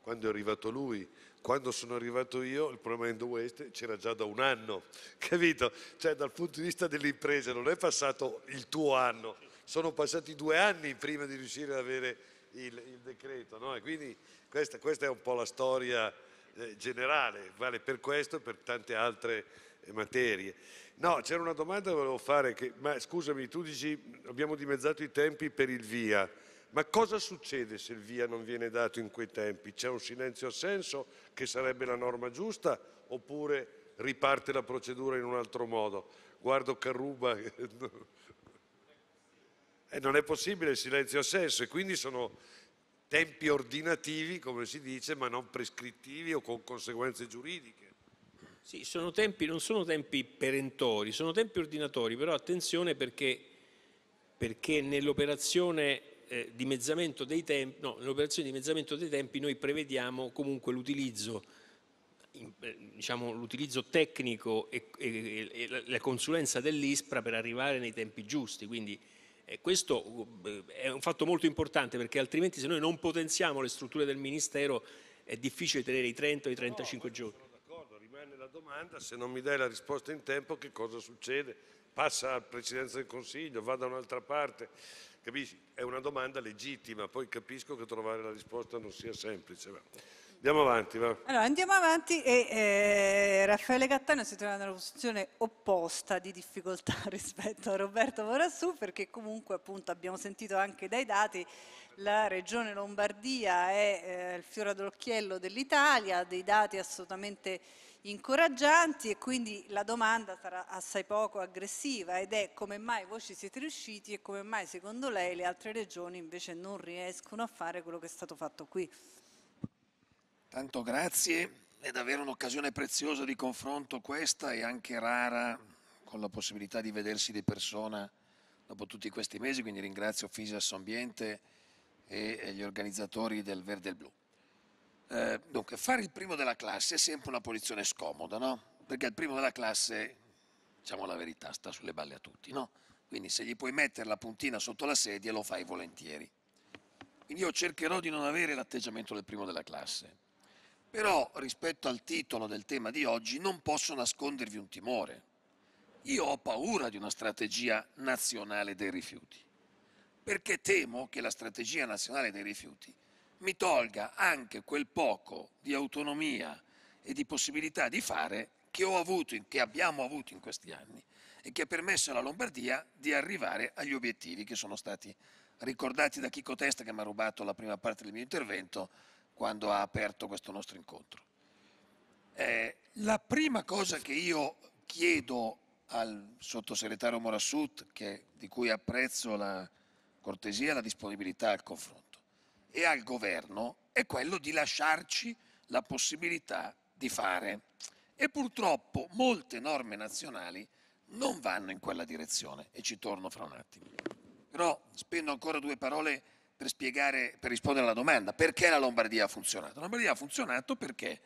D: Quando è arrivato lui, quando sono arrivato io, il problema in the waste c'era già da un anno, <laughs> capito? Cioè dal punto di vista dell'impresa non è passato il tuo anno, sono passati due anni prima di riuscire ad avere il, il decreto, no? E quindi questa, questa, è un po' la storia eh, generale, vale per questo e per tante altre eh, materie. No, c'era una domanda che volevo fare, che, ma scusami, tu dici abbiamo dimezzato i tempi per il via, ma cosa succede se il via non viene dato in quei tempi? C'è un silenzio assenso che sarebbe la norma giusta oppure riparte la procedura in un altro modo? Guardo Carruba, <laughs> eh, non è possibile il silenzio assenso e quindi sono tempi ordinativi, come si dice, ma non prescrittivi o con conseguenze giuridiche. Sì, sono tempi, non
F: sono tempi perentori, sono tempi ordinatori, però attenzione perché, perché nell'operazione eh, di, mezzamento dei tempi, no, nell'operazione di dei tempi noi prevediamo comunque l'utilizzo eh, diciamo, l'utilizzo tecnico e, e, e, la consulenza dell'ISPRA per arrivare nei tempi giusti. Quindi eh, questo eh, è un fatto molto importante perché altrimenti se noi non potenziamo le strutture del Ministero è difficile tenere i 30 o i 35 giorni
D: rimane la domanda, se non mi dai la risposta in tempo, che cosa succede? Passa al Presidenza del Consiglio, va da un'altra parte. Capisci? È una domanda legittima, poi capisco che trovare la risposta non sia semplice. Ma... Andiamo avanti. Va.
B: Allora, andiamo avanti e eh, Raffaele Cattaneo si trova nella posizione opposta di difficoltà <laughs> rispetto a Roberto Morassù perché comunque appunto abbiamo sentito anche dai dati la regione Lombardia è eh, il fiore all'occhiello dell'Italia, dei dati assolutamente incoraggianti e quindi la domanda sarà assai poco aggressiva ed è come mai voi ci siete riusciti e come mai secondo lei le altre regioni invece non riescono a fare quello che è stato fatto qui.
G: Tanto grazie, è davvero un'occasione preziosa di confronto questa e anche rara con la possibilità di vedersi di persona dopo tutti questi mesi, quindi ringrazio Fisas Ambiente e gli organizzatori del Verde e Blu. Eh, dunque, fare il primo della classe è sempre una posizione scomoda, no? Perché il primo della classe, diciamo la verità, sta sulle balle a tutti, no? Quindi se gli puoi mettere la puntina sotto la sedia lo fai volentieri. Quindi io cercherò di non avere l'atteggiamento del primo della classe. Però rispetto al titolo del tema di oggi non posso nascondervi un timore. Io ho paura di una strategia nazionale dei rifiuti, perché temo che la strategia nazionale dei rifiuti mi tolga anche quel poco di autonomia e di possibilità di fare che, avuto, che abbiamo avuto in questi anni e che ha permesso alla Lombardia di arrivare agli obiettivi che sono stati ricordati da Chico Testa che mi ha rubato la prima parte del mio intervento quando ha aperto questo nostro incontro. Eh, la prima cosa che io chiedo al sottosegretario Morassut, che, di cui apprezzo la cortesia e la disponibilità al confronto, e al governo è quello di lasciarci la possibilità di fare. E purtroppo molte norme nazionali non vanno in quella direzione e ci torno fra un attimo. Però spendo ancora due parole per spiegare, per rispondere alla domanda, perché la Lombardia ha funzionato? La Lombardia ha funzionato perché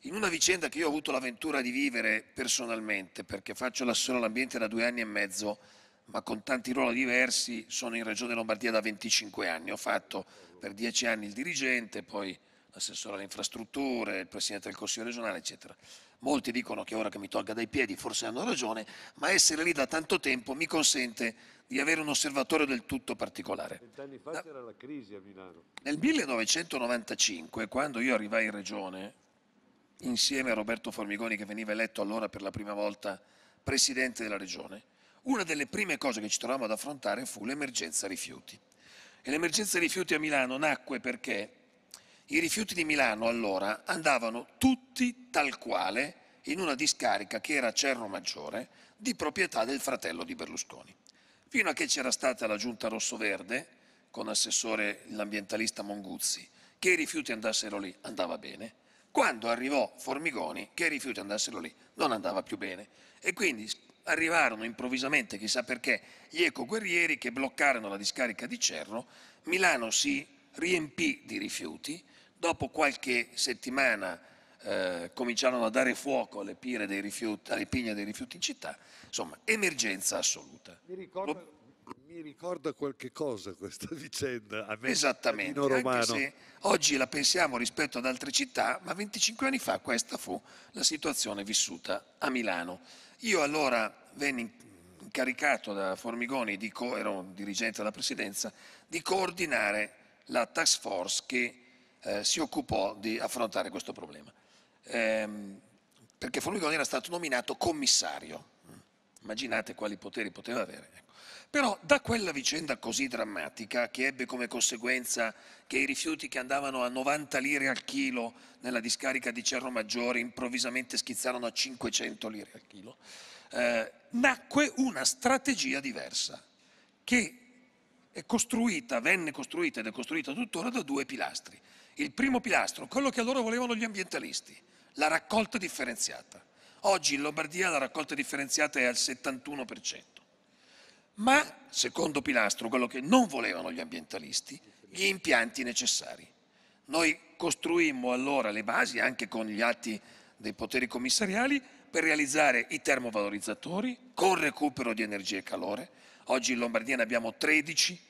G: in una vicenda che io ho avuto l'avventura di vivere personalmente, perché faccio l'assessore all'ambiente da due anni e mezzo, ma con tanti ruoli diversi, sono in Regione Lombardia da 25 anni, ho fatto per dieci anni il dirigente, poi l'assessore alle infrastrutture, il presidente del consiglio regionale, eccetera. Molti dicono che ora che mi tolga dai piedi forse hanno ragione, ma essere lì da tanto tempo mi consente di avere un osservatorio del tutto particolare.
D: Vent'anni fa c'era la crisi a Milano.
G: Nel 1995, quando io arrivai in regione, insieme a Roberto Formigoni, che veniva eletto allora per la prima volta presidente della regione, una delle prime cose che ci trovavamo ad affrontare fu l'emergenza rifiuti. E l'emergenza rifiuti a Milano nacque perché i rifiuti di Milano allora andavano tutti tal quale in una discarica che era a Cerro Maggiore di proprietà del fratello di Berlusconi. Fino a che c'era stata la giunta rosso-verde con assessore l'ambientalista Monguzzi, che i rifiuti andassero lì andava bene. Quando arrivò Formigoni, che i rifiuti andassero lì non andava più bene. E quindi arrivarono improvvisamente, chissà perché, gli ecoguerrieri che bloccarono la discarica di Cerro, Milano si riempì di rifiuti, dopo qualche settimana eh, cominciarono a dare fuoco alle, pire dei rifiuti, alle pigne dei rifiuti in città, insomma emergenza assoluta.
D: Mi ricorda, Lo... mi ricorda qualche cosa questa vicenda a me, Esattamente, a anche se
G: oggi la pensiamo rispetto ad altre città, ma 25 anni fa questa fu la situazione vissuta a Milano. Io allora venni incaricato da Formigoni, di co- ero dirigente della presidenza, di coordinare la task force che eh, si occupò di affrontare questo problema. Ehm, perché Formigoni era stato nominato commissario. Immaginate quali poteri poteva avere. Ecco. Però da quella vicenda così drammatica, che ebbe come conseguenza che i rifiuti che andavano a 90 lire al chilo nella discarica di Cerro Maggiore improvvisamente schizzarono a 500 lire al chilo, eh, nacque una strategia diversa, che è costruita, venne costruita ed è costruita tuttora da due pilastri. Il primo pilastro, quello che allora volevano gli ambientalisti, la raccolta differenziata. Oggi in Lombardia la raccolta differenziata è al 71% ma, secondo pilastro, quello che non volevano gli ambientalisti, gli impianti necessari. Noi costruimmo allora le basi, anche con gli atti dei poteri commissariali, per realizzare i termovalorizzatori con recupero di energia e calore. Oggi in Lombardia ne abbiamo 13,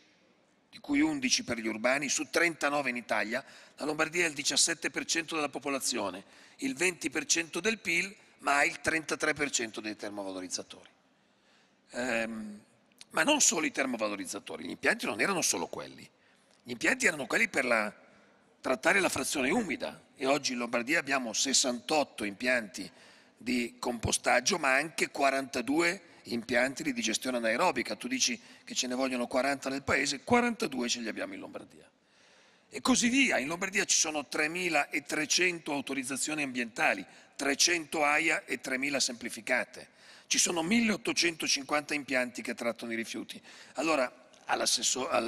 G: di cui 11 per gli urbani, su 39 in Italia. La Lombardia è il 17% della popolazione, il 20% del PIL, ma ha il 33% dei termovalorizzatori. Ehm, ma non solo i termovalorizzatori, gli impianti non erano solo quelli, gli impianti erano quelli per la, trattare la frazione umida e oggi in Lombardia abbiamo 68 impianti di compostaggio ma anche 42 impianti di digestione anaerobica, tu dici che ce ne vogliono 40 nel paese, 42 ce li abbiamo in Lombardia. E così via, in Lombardia ci sono 3.300 autorizzazioni ambientali, 300 AIA e 3.000 semplificate. Ci sono 1850 impianti che trattano i rifiuti. Allora, al,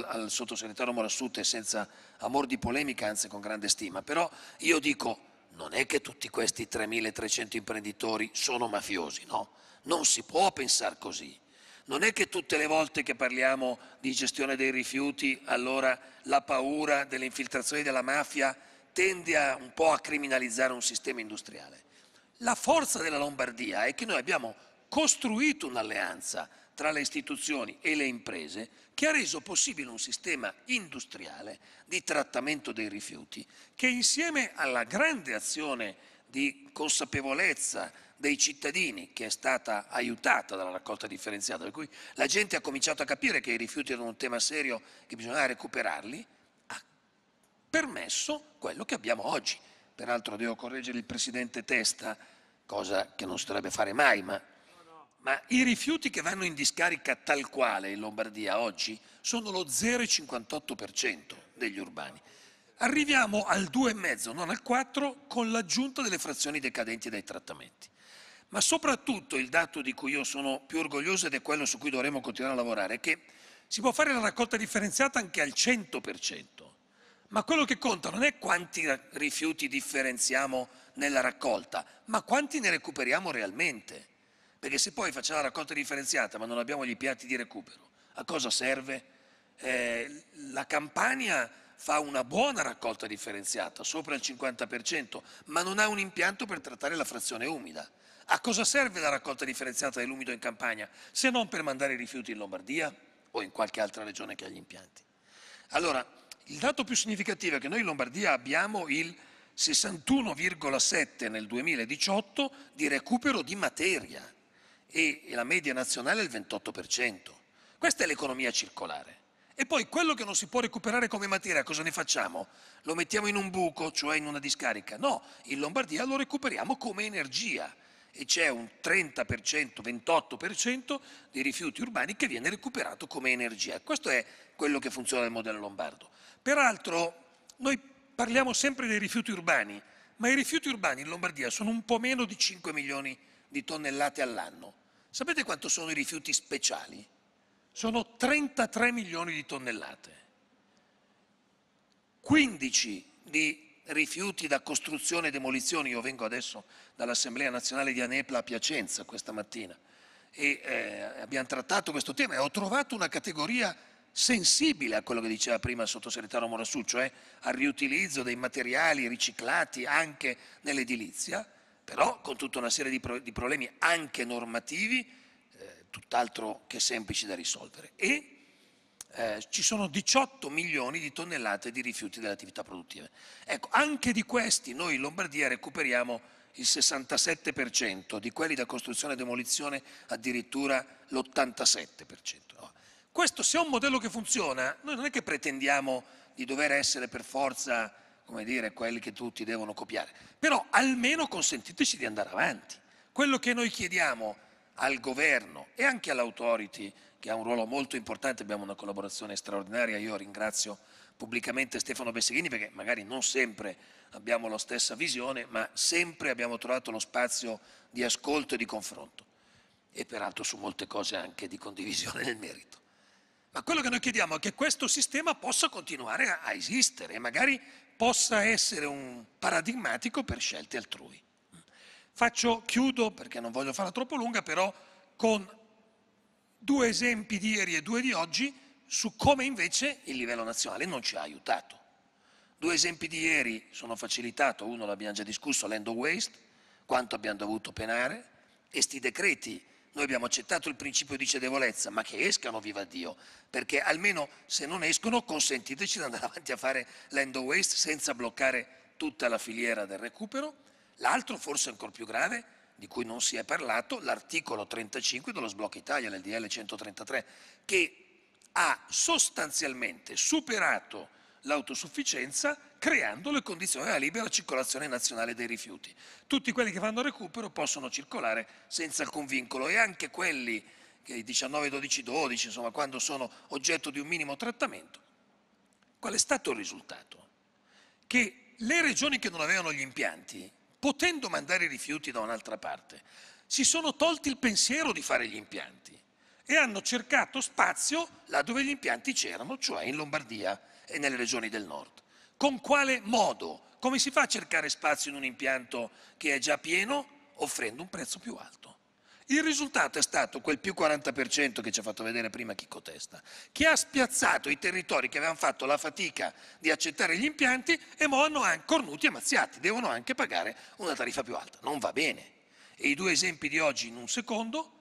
G: al, sottosegretario Morassute senza amor di polemica, anzi con grande stima, però io dico non è che tutti questi 3.300 imprenditori sono mafiosi, no? Non si può pensare così. Non è che tutte le volte che parliamo di gestione dei rifiuti, allora la paura delle infiltrazioni della mafia tende a, un po' a criminalizzare un sistema industriale. La forza della Lombardia è che noi abbiamo costruito un'alleanza tra le istituzioni e le imprese che ha reso possibile un sistema industriale di trattamento dei rifiuti che insieme alla grande azione di consapevolezza dei cittadini che è stata aiutata dalla raccolta differenziata, per cui la gente ha cominciato a capire che i rifiuti erano un tema serio, che bisognava recuperarli, ha permesso quello che abbiamo oggi. Peraltro devo correggere il Presidente Testa, cosa che non si dovrebbe fare mai, ma ma i rifiuti che vanno in discarica tal quale in Lombardia oggi sono lo 0,58% degli urbani. Arriviamo al 2,5, non al 4, con l'aggiunta delle frazioni decadenti dai trattamenti. Ma soprattutto il dato di cui io sono più orgoglioso ed è quello su cui dovremo continuare a lavorare è che si può fare la raccolta differenziata anche al 100%, ma quello che conta non è quanti rifiuti differenziamo nella raccolta, ma quanti ne recuperiamo realmente. Perché se poi facciamo la raccolta differenziata ma non abbiamo gli impianti di recupero, a cosa serve? Eh, la Campania fa una buona raccolta differenziata, sopra il 50%, ma non ha un impianto per trattare la frazione umida. A cosa serve la raccolta differenziata dell'umido in Campania se non per mandare i rifiuti in Lombardia o in qualche altra regione che ha gli impianti? Allora, il dato più significativo è che noi in Lombardia abbiamo il 61,7 nel 2018 di recupero di materia e la media nazionale è il 28%. Questa è l'economia circolare. E poi quello che non si può recuperare come materia, cosa ne facciamo? Lo mettiamo in un buco, cioè in una discarica? No, in Lombardia lo recuperiamo come energia e c'è un 30%, 28% dei rifiuti urbani che viene recuperato come energia. Questo è quello che funziona nel modello lombardo. Peraltro noi parliamo sempre dei rifiuti urbani, ma i rifiuti urbani in Lombardia sono un po' meno di 5 milioni di di tonnellate all'anno. Sapete quanto sono i rifiuti speciali? Sono 33 milioni di tonnellate. 15 di rifiuti da costruzione e demolizione. Io vengo adesso dall'Assemblea nazionale di Anepla a Piacenza questa mattina e eh, abbiamo trattato questo tema e ho trovato una categoria sensibile a quello che diceva prima il sottosegretario Morassù, cioè eh, al riutilizzo dei materiali riciclati anche nell'edilizia, però con tutta una serie di, pro di problemi anche normativi, eh, tutt'altro che semplici da risolvere. E eh, ci sono 18 milioni di tonnellate di rifiuti delle attività produttive. Ecco, anche di questi noi in Lombardia recuperiamo il 67%, di quelli da costruzione e demolizione addirittura l'87%. Questo se è un modello che funziona, noi non è che pretendiamo di dover essere per forza come dire, quelli che tutti devono copiare, però almeno consentiteci di andare avanti. Quello che noi chiediamo al governo e anche all'autority, che ha un ruolo molto importante, abbiamo una collaborazione straordinaria, io ringrazio pubblicamente Stefano Besseghini perché magari non sempre abbiamo la stessa visione, ma sempre abbiamo trovato lo spazio di ascolto e di confronto e peraltro su molte cose anche di condivisione nel merito. Ma quello che noi chiediamo è che questo sistema possa continuare a esistere e magari possa essere un paradigmatico per scelte altrui. Faccio, chiudo perché non voglio farla troppo lunga, però con due esempi di ieri e due di oggi su come invece il livello nazionale non ci ha aiutato. Due esempi di ieri sono facilitato, uno l'abbiamo già discusso, l'end waste, quanto abbiamo dovuto penare, e sti decreti noi abbiamo accettato il principio di cedevolezza, ma che escano, viva Dio, perché almeno se non escono consentiteci di andare <laughs> avanti a fare l'end waste senza bloccare tutta la filiera del recupero. L'altro, forse ancora più grave, di cui non si è parlato, l'articolo 35 dello sblocco Italia, l'LDL 133, che ha sostanzialmente superato l'autosufficienza creando le condizioni della libera circolazione nazionale dei rifiuti. Tutti quelli che fanno recupero possono circolare senza alcun vincolo e anche quelli che i 19, 12, 12, insomma, quando sono oggetto di un minimo trattamento. Qual è stato il risultato? Che le regioni che non avevano gli impianti, potendo mandare i rifiuti da un'altra parte, si sono tolti il pensiero di fare gli impianti e hanno cercato spazio là dove gli impianti c'erano, cioè in Lombardia e nelle regioni del nord. Con quale modo? Come si fa a cercare spazio in un impianto che è già pieno? Offrendo un prezzo più alto. Il risultato è stato quel più 40% che ci ha fatto vedere prima Chico Testa, che ha spiazzato i territori che avevano fatto la fatica di accettare gli impianti e mo hanno anche cornuti e mazziati, devono anche pagare una tariffa più alta. Non va bene. E i due esempi di oggi in un secondo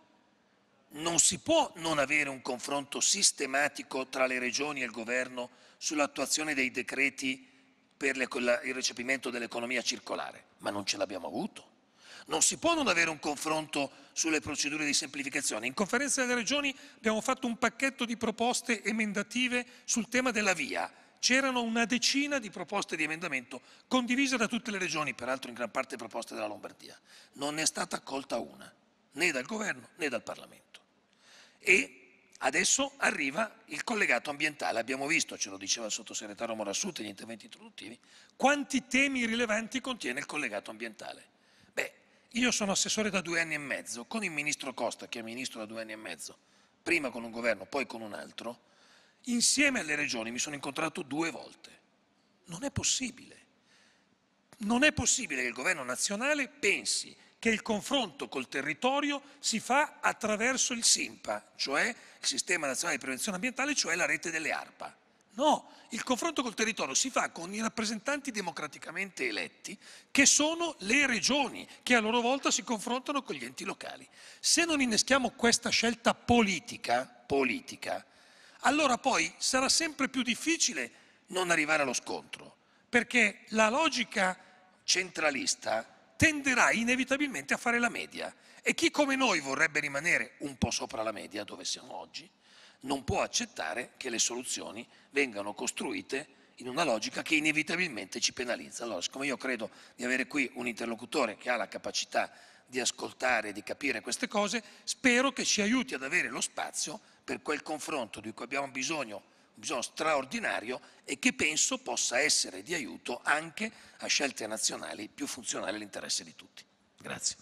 G: non si può non avere un confronto sistematico tra le regioni e il governo sull'attuazione dei decreti per le, la, il recepimento dell'economia circolare, ma non ce l'abbiamo avuto. Non si può non avere un confronto sulle procedure di semplificazione. In conferenza delle regioni abbiamo fatto un pacchetto di proposte emendative sul tema della via. C'erano una decina di proposte di emendamento condivise da tutte le regioni, peraltro in gran parte proposte della Lombardia. Non ne è stata accolta una, né dal governo né dal Parlamento. E adesso arriva il collegato ambientale. Abbiamo visto, ce lo diceva il sottosegretario Morassuti negli interventi introduttivi, quanti temi rilevanti contiene il collegato ambientale. Beh, io sono assessore da due anni e mezzo, con il ministro Costa, che è ministro da due anni e mezzo, prima con un governo, poi con un altro, insieme alle regioni mi sono incontrato due volte. Non è possibile. Non è possibile che il governo nazionale pensi che il confronto col territorio si fa attraverso il SIMPA, cioè il Sistema Nazionale di Prevenzione Ambientale, cioè la rete delle ARPA. No, il confronto col territorio si fa con i rappresentanti democraticamente eletti, che sono le regioni, che a loro volta si confrontano con gli enti locali. Se non inneschiamo questa scelta politica, politica allora poi sarà sempre più difficile non arrivare allo scontro, perché la logica centralista tenderà inevitabilmente a fare la media. E chi come noi vorrebbe rimanere un po' sopra la media, dove siamo oggi, non può accettare che le soluzioni vengano costruite in una logica che inevitabilmente ci penalizza. Allora, siccome io credo di avere qui un interlocutore che ha la capacità di ascoltare e di capire queste cose, spero che ci aiuti ad avere lo spazio per quel confronto di cui abbiamo bisogno bisogno straordinario e che penso possa essere di aiuto anche a scelte nazionali più funzionali all'interesse di tutti. Grazie.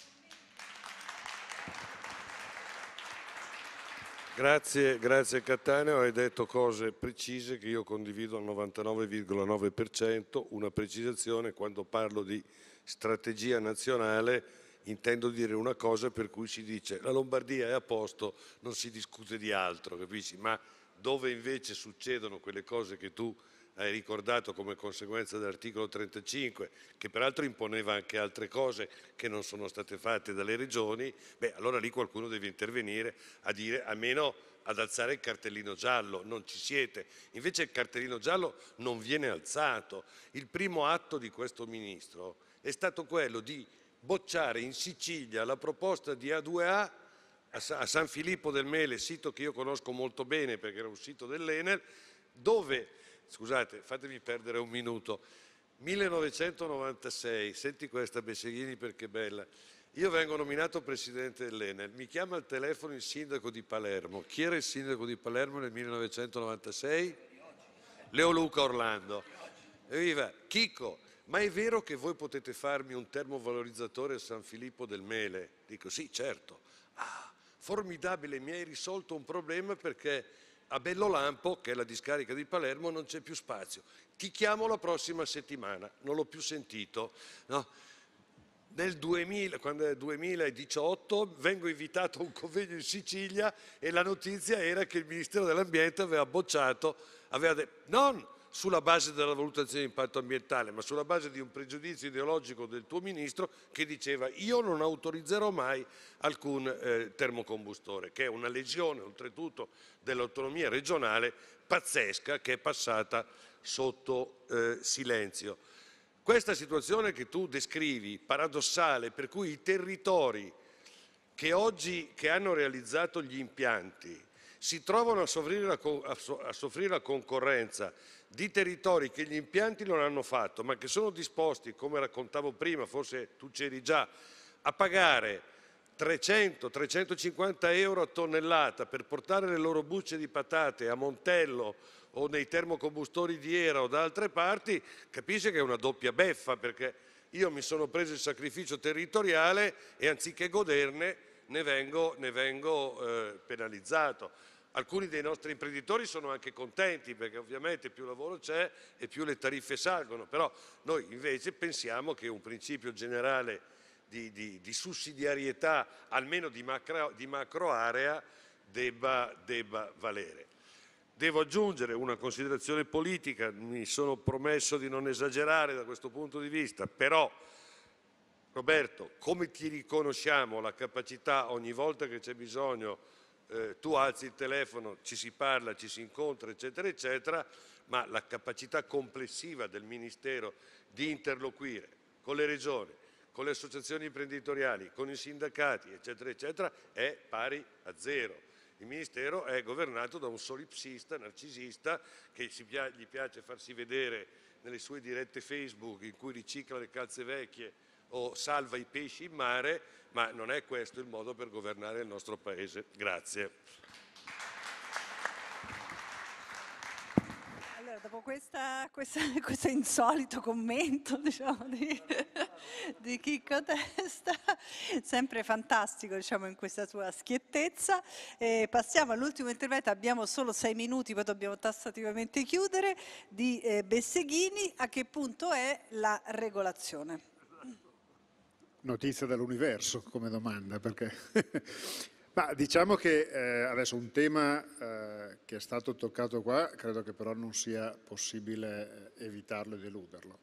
D: Grazie, grazie Cattaneo, hai detto cose precise che io condivido al 99,9%, una precisazione quando parlo di strategia nazionale intendo dire una cosa per cui si dice la Lombardia è a posto, non si discute di altro, capisci? Ma dove invece succedono quelle cose che tu hai ricordato come conseguenza dell'articolo 35, che peraltro imponeva anche altre cose che non sono state fatte dalle regioni, beh, allora lì qualcuno deve intervenire a dire almeno ad alzare il cartellino giallo, non ci siete. Invece il cartellino giallo non viene alzato. Il primo atto di questo ministro è stato quello di bocciare in Sicilia la proposta di A2A a San Filippo del Mele, sito che io conosco molto bene perché era un sito dell'Enel, dove, scusate, fatemi perdere un minuto, 1996, senti questa Besseghini perché è bella, io vengo nominato presidente dell'Enel, mi chiama al telefono il sindaco di Palermo. Chi era il sindaco di Palermo nel 1996? Leo Luca Orlando. Evviva, Chico, ma è vero che voi potete farmi un termovalorizzatore a San Filippo del Mele? Dico sì, certo. Ah, formidabile, mi hai risolto un problema perché a Bellolampo, che è la discarica di Palermo, non c'è più spazio. Ti chiamo la prossima settimana, non l'ho più sentito. No? Nel 2000, 2018 vengo invitato a un convegno in Sicilia e la notizia era che il Ministero dell'Ambiente aveva bocciato, aveva detto non, sulla base della valutazione di impatto ambientale, ma sulla base di un pregiudizio ideologico del tuo ministro che diceva io non autorizzerò mai alcun eh, termocombustore, che è una lesione oltretutto dell'autonomia regionale pazzesca che è passata sotto eh, silenzio. Questa situazione che tu descrivi, paradossale, per cui i territori che oggi che hanno realizzato gli impianti si trovano a soffrire la, a soffrire la concorrenza di territori che gli impianti non hanno fatto, ma che sono disposti, come raccontavo prima, forse tu c'eri già, a pagare 300-350 euro a tonnellata per portare le loro bucce di patate a Montello o nei termocombustori di Era o da altre parti, capisce che è una doppia beffa perché io mi sono preso il sacrificio territoriale e anziché goderne ne vengo, ne vengo eh, penalizzato. Alcuni dei nostri imprenditori sono anche contenti perché ovviamente più lavoro c'è e più le tariffe salgono, però noi invece pensiamo che un principio generale di, di, di sussidiarietà, almeno di macro, di macro area, debba, debba valere. Devo aggiungere una considerazione politica, mi sono promesso di non esagerare da questo punto di vista, però Roberto, come ti riconosciamo la capacità ogni volta che c'è bisogno eh, tu alzi il telefono, ci si parla, ci si incontra, eccetera, eccetera, ma la capacità complessiva del Ministero di interloquire con le regioni, con le associazioni imprenditoriali, con i sindacati, eccetera, eccetera, è pari a zero. Il Ministero è governato da un solipsista, narcisista, che gli piace farsi vedere nelle sue dirette Facebook in cui ricicla le calze vecchie o salva i pesci in mare, ma non è questo il modo per governare il nostro Paese. Grazie.
B: Allora, dopo questa, questa, <laughs> questo insolito commento <laughs> diciamo, di, di, Chicco Testa, sempre fantastico diciamo, in questa sua schiettezza, e eh, passiamo all'ultimo intervento, abbiamo solo sei minuti, poi dobbiamo tassativamente chiudere, di eh, Besseghini, a che punto è la regolazione?
A: notizia dall'universo come domanda, perché... <laughs> Ma diciamo che eh, adesso un tema eh, che è stato toccato qua, credo che però non sia possibile eh, evitarlo ed eluderlo,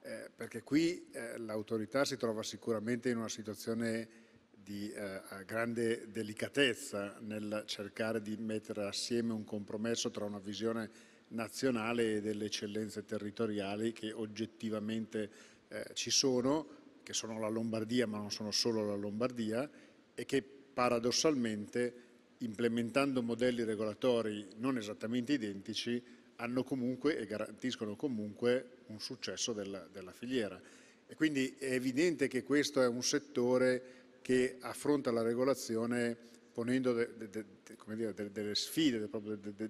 A: eh, perché qui eh, l'autorità si trova sicuramente in una situazione di eh, grande delicatezza nel cercare di mettere assieme un compromesso tra una visione nazionale e delle eccellenze territoriali che oggettivamente ci sono, che sono la Lombardia ma non sono solo la Lombardia e che paradossalmente implementando modelli regolatori non esattamente identici hanno comunque e garantiscono comunque un successo della, della filiera. E quindi è evidente che questo è un settore che affronta la regolazione ponendo de, de, de, dire, delle sfide,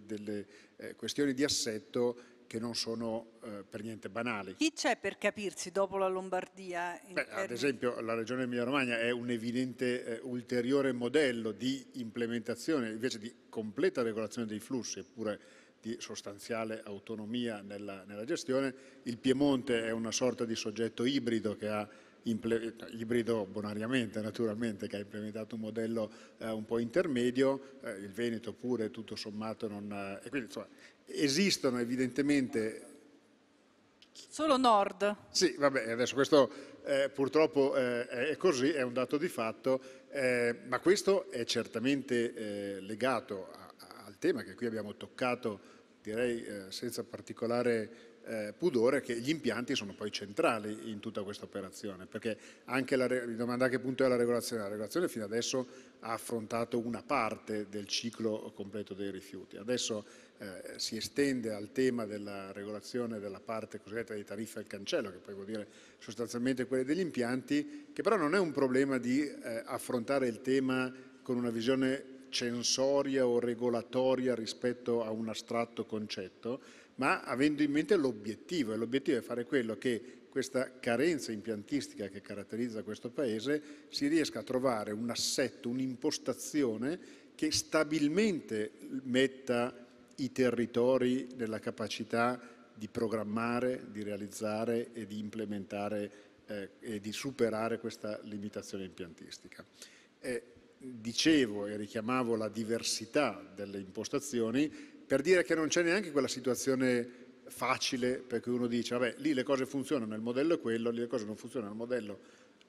A: delle eh, questioni di assetto che non sono eh, per niente banali. Chi
B: c'è per capirsi dopo la Lombardia?
A: Beh, ad esempio la regione Emilia-Romagna è un evidente eh, ulteriore modello di implementazione, invece di completa regolazione dei flussi, eppure di sostanziale autonomia nella, nella gestione. Il Piemonte è una sorta di soggetto ibrido che ha eh, ibrido bonariamente naturalmente che ha implementato un modello eh, un po' intermedio, eh, il Veneto pure tutto sommato non... Eh, quindi, insomma, esistono evidentemente... Solo nord. Sì, vabbè, adesso questo eh, purtroppo eh, è così, è un dato di fatto, eh, ma questo è certamente eh, legato a, a, al tema che qui abbiamo toccato, direi eh, senza particolare eh, pudore, che gli impianti sono poi centrali in tutta questa operazione, perché anche la, domanda a che punto è la regolazione, la regolazione fino adesso ha affrontato una parte del ciclo completo dei rifiuti, adesso eh, si estende al tema della regolazione della parte cosiddetta di tariffa del cancello, che poi vuol dire sostanzialmente quelle degli impianti, che però non è un problema di eh, affrontare il tema con una visione censoria o regolatoria rispetto a un astratto concetto, ma avendo in mente l'obiettivo, e l'obiettivo è fare quello che questa carenza impiantistica che caratterizza questo Paese si riesca a trovare un assetto, un'impostazione che stabilmente metta i territori nella capacità di programmare, di realizzare e di implementare eh, e di superare questa limitazione impiantistica. Eh, dicevo e richiamavo la diversità delle impostazioni per dire che non c'è neanche quella situazione facile perché uno dice vabbè lì le cose funzionano, il modello è quello, lì le cose non funzionano, il modello è quello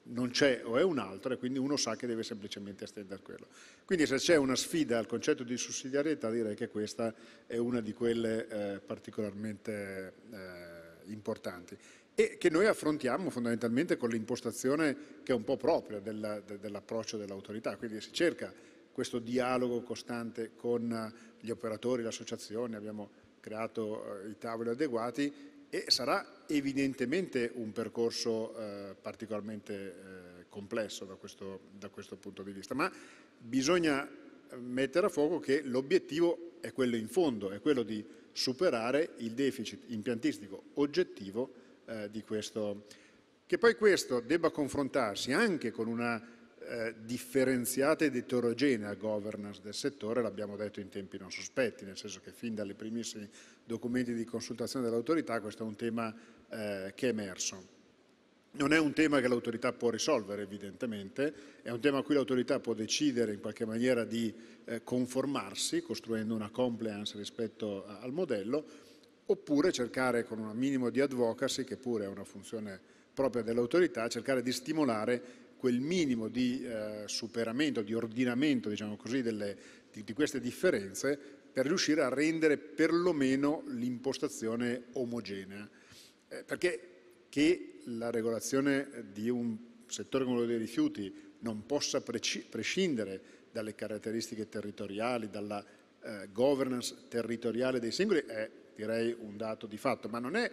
A: non c'è o è un altro e quindi uno sa che deve semplicemente estendere quello. Quindi se c'è una sfida al concetto di sussidiarietà direi che questa è una di quelle eh, particolarmente eh, importanti e che noi affrontiamo fondamentalmente con l'impostazione che è un po' propria della, de, dell'approccio dell'autorità, quindi si cerca questo dialogo costante con gli operatori, l'associazione, abbiamo creato eh, i tavoli adeguati e sarà evidentemente un percorso eh, particolarmente eh, complesso da questo, da questo punto di vista, ma bisogna eh, mettere a fuoco che l'obiettivo è quello in fondo, è quello di superare il deficit impiantistico oggettivo eh, di questo. Che poi questo debba confrontarsi anche con una eh, differenziata ed eterogenea governance del settore, l'abbiamo detto in tempi non sospetti, nel senso che fin dalle primissimi documenti di consultazione dell'autorità questo è un tema eh, che è emerso. Non è un tema che l'autorità può risolvere evidentemente, è un tema a cui l'autorità può decidere in qualche maniera di eh, conformarsi, costruendo una compliance rispetto a, al modello, oppure cercare con un minimo di advocacy, che pure è una funzione propria dell'autorità, cercare di stimolare quel minimo di eh, superamento, di ordinamento diciamo così, delle, di, di queste differenze per riuscire a rendere perlomeno l'impostazione omogenea. Eh, perché che la regolazione di un settore come quello dei rifiuti non possa prescindere dalle caratteristiche territoriali, dalla eh, governance territoriale dei singoli è direi un dato di fatto, ma non è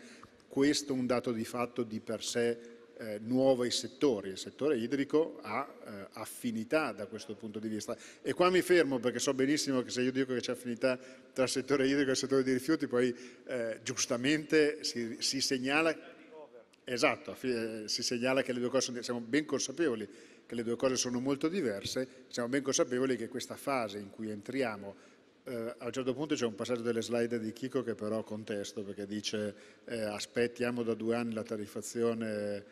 A: questo un dato di fatto di per sé eh, nuovi settori. Il settore idrico ha eh, affinità da questo punto di vista. E qua mi fermo perché so benissimo che se io dico che c'è affinità tra settore idrico e settore dei rifiuti, poi eh, giustamente si, si, segnala, esatto, eh, si, segnala... che le due cose sono, siamo ben consapevoli che le due cose sono molto diverse, siamo ben consapevoli che questa fase in cui entriamo eh, a un certo punto c'è un passaggio delle slide di Chico che però contesto perché dice eh, aspettiamo da due anni la tariffazione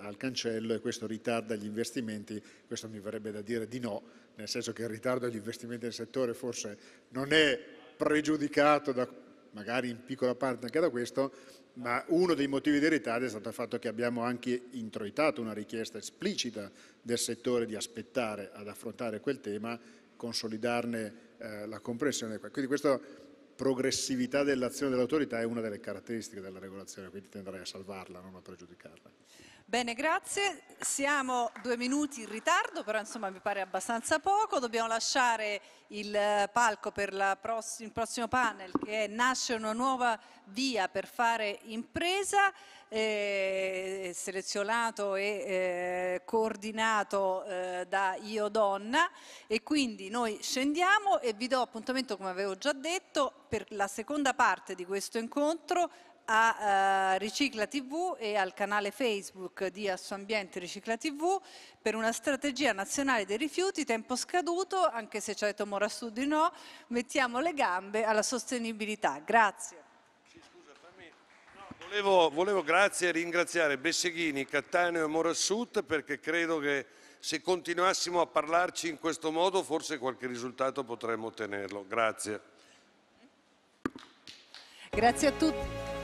A: al cancello e questo ritarda gli investimenti, questo mi verrebbe da dire di no, nel senso che il ritardo agli investimenti nel settore forse non è pregiudicato da, magari in piccola parte anche da questo, ma uno dei motivi di ritardo è stato il fatto che abbiamo anche introitato una richiesta esplicita del settore di aspettare ad affrontare quel tema, consolidarne eh, la comprensione. Quindi questo progressività dell'azione dell'autorità è una delle caratteristiche della regolazione, quindi tenderei a salvarla, non a pregiudicarla.
B: Bene, grazie. Siamo due minuti in ritardo, però insomma mi pare abbastanza poco. Dobbiamo lasciare il eh, palco per pross il prossimo panel che è Nasce una nuova via per fare impresa, eh, selezionato e eh, coordinato eh, da Io Donna. E quindi noi scendiamo e vi do appuntamento, come avevo già detto, per la seconda parte di questo incontro a eh, Ricicla TV e al canale Facebook di Assoambiente Ricicla TV per una strategia nazionale dei rifiuti, tempo scaduto, anche se ci ha detto Morassù di no, mettiamo le gambe alla sostenibilità. Grazie. scusa,
D: fammi... volevo, volevo grazie ringraziare Besseghini, Cattaneo e Morassut perché credo che se continuassimo a parlarci in questo modo forse qualche risultato potremmo ottenerlo. Grazie.
B: Grazie a tutti.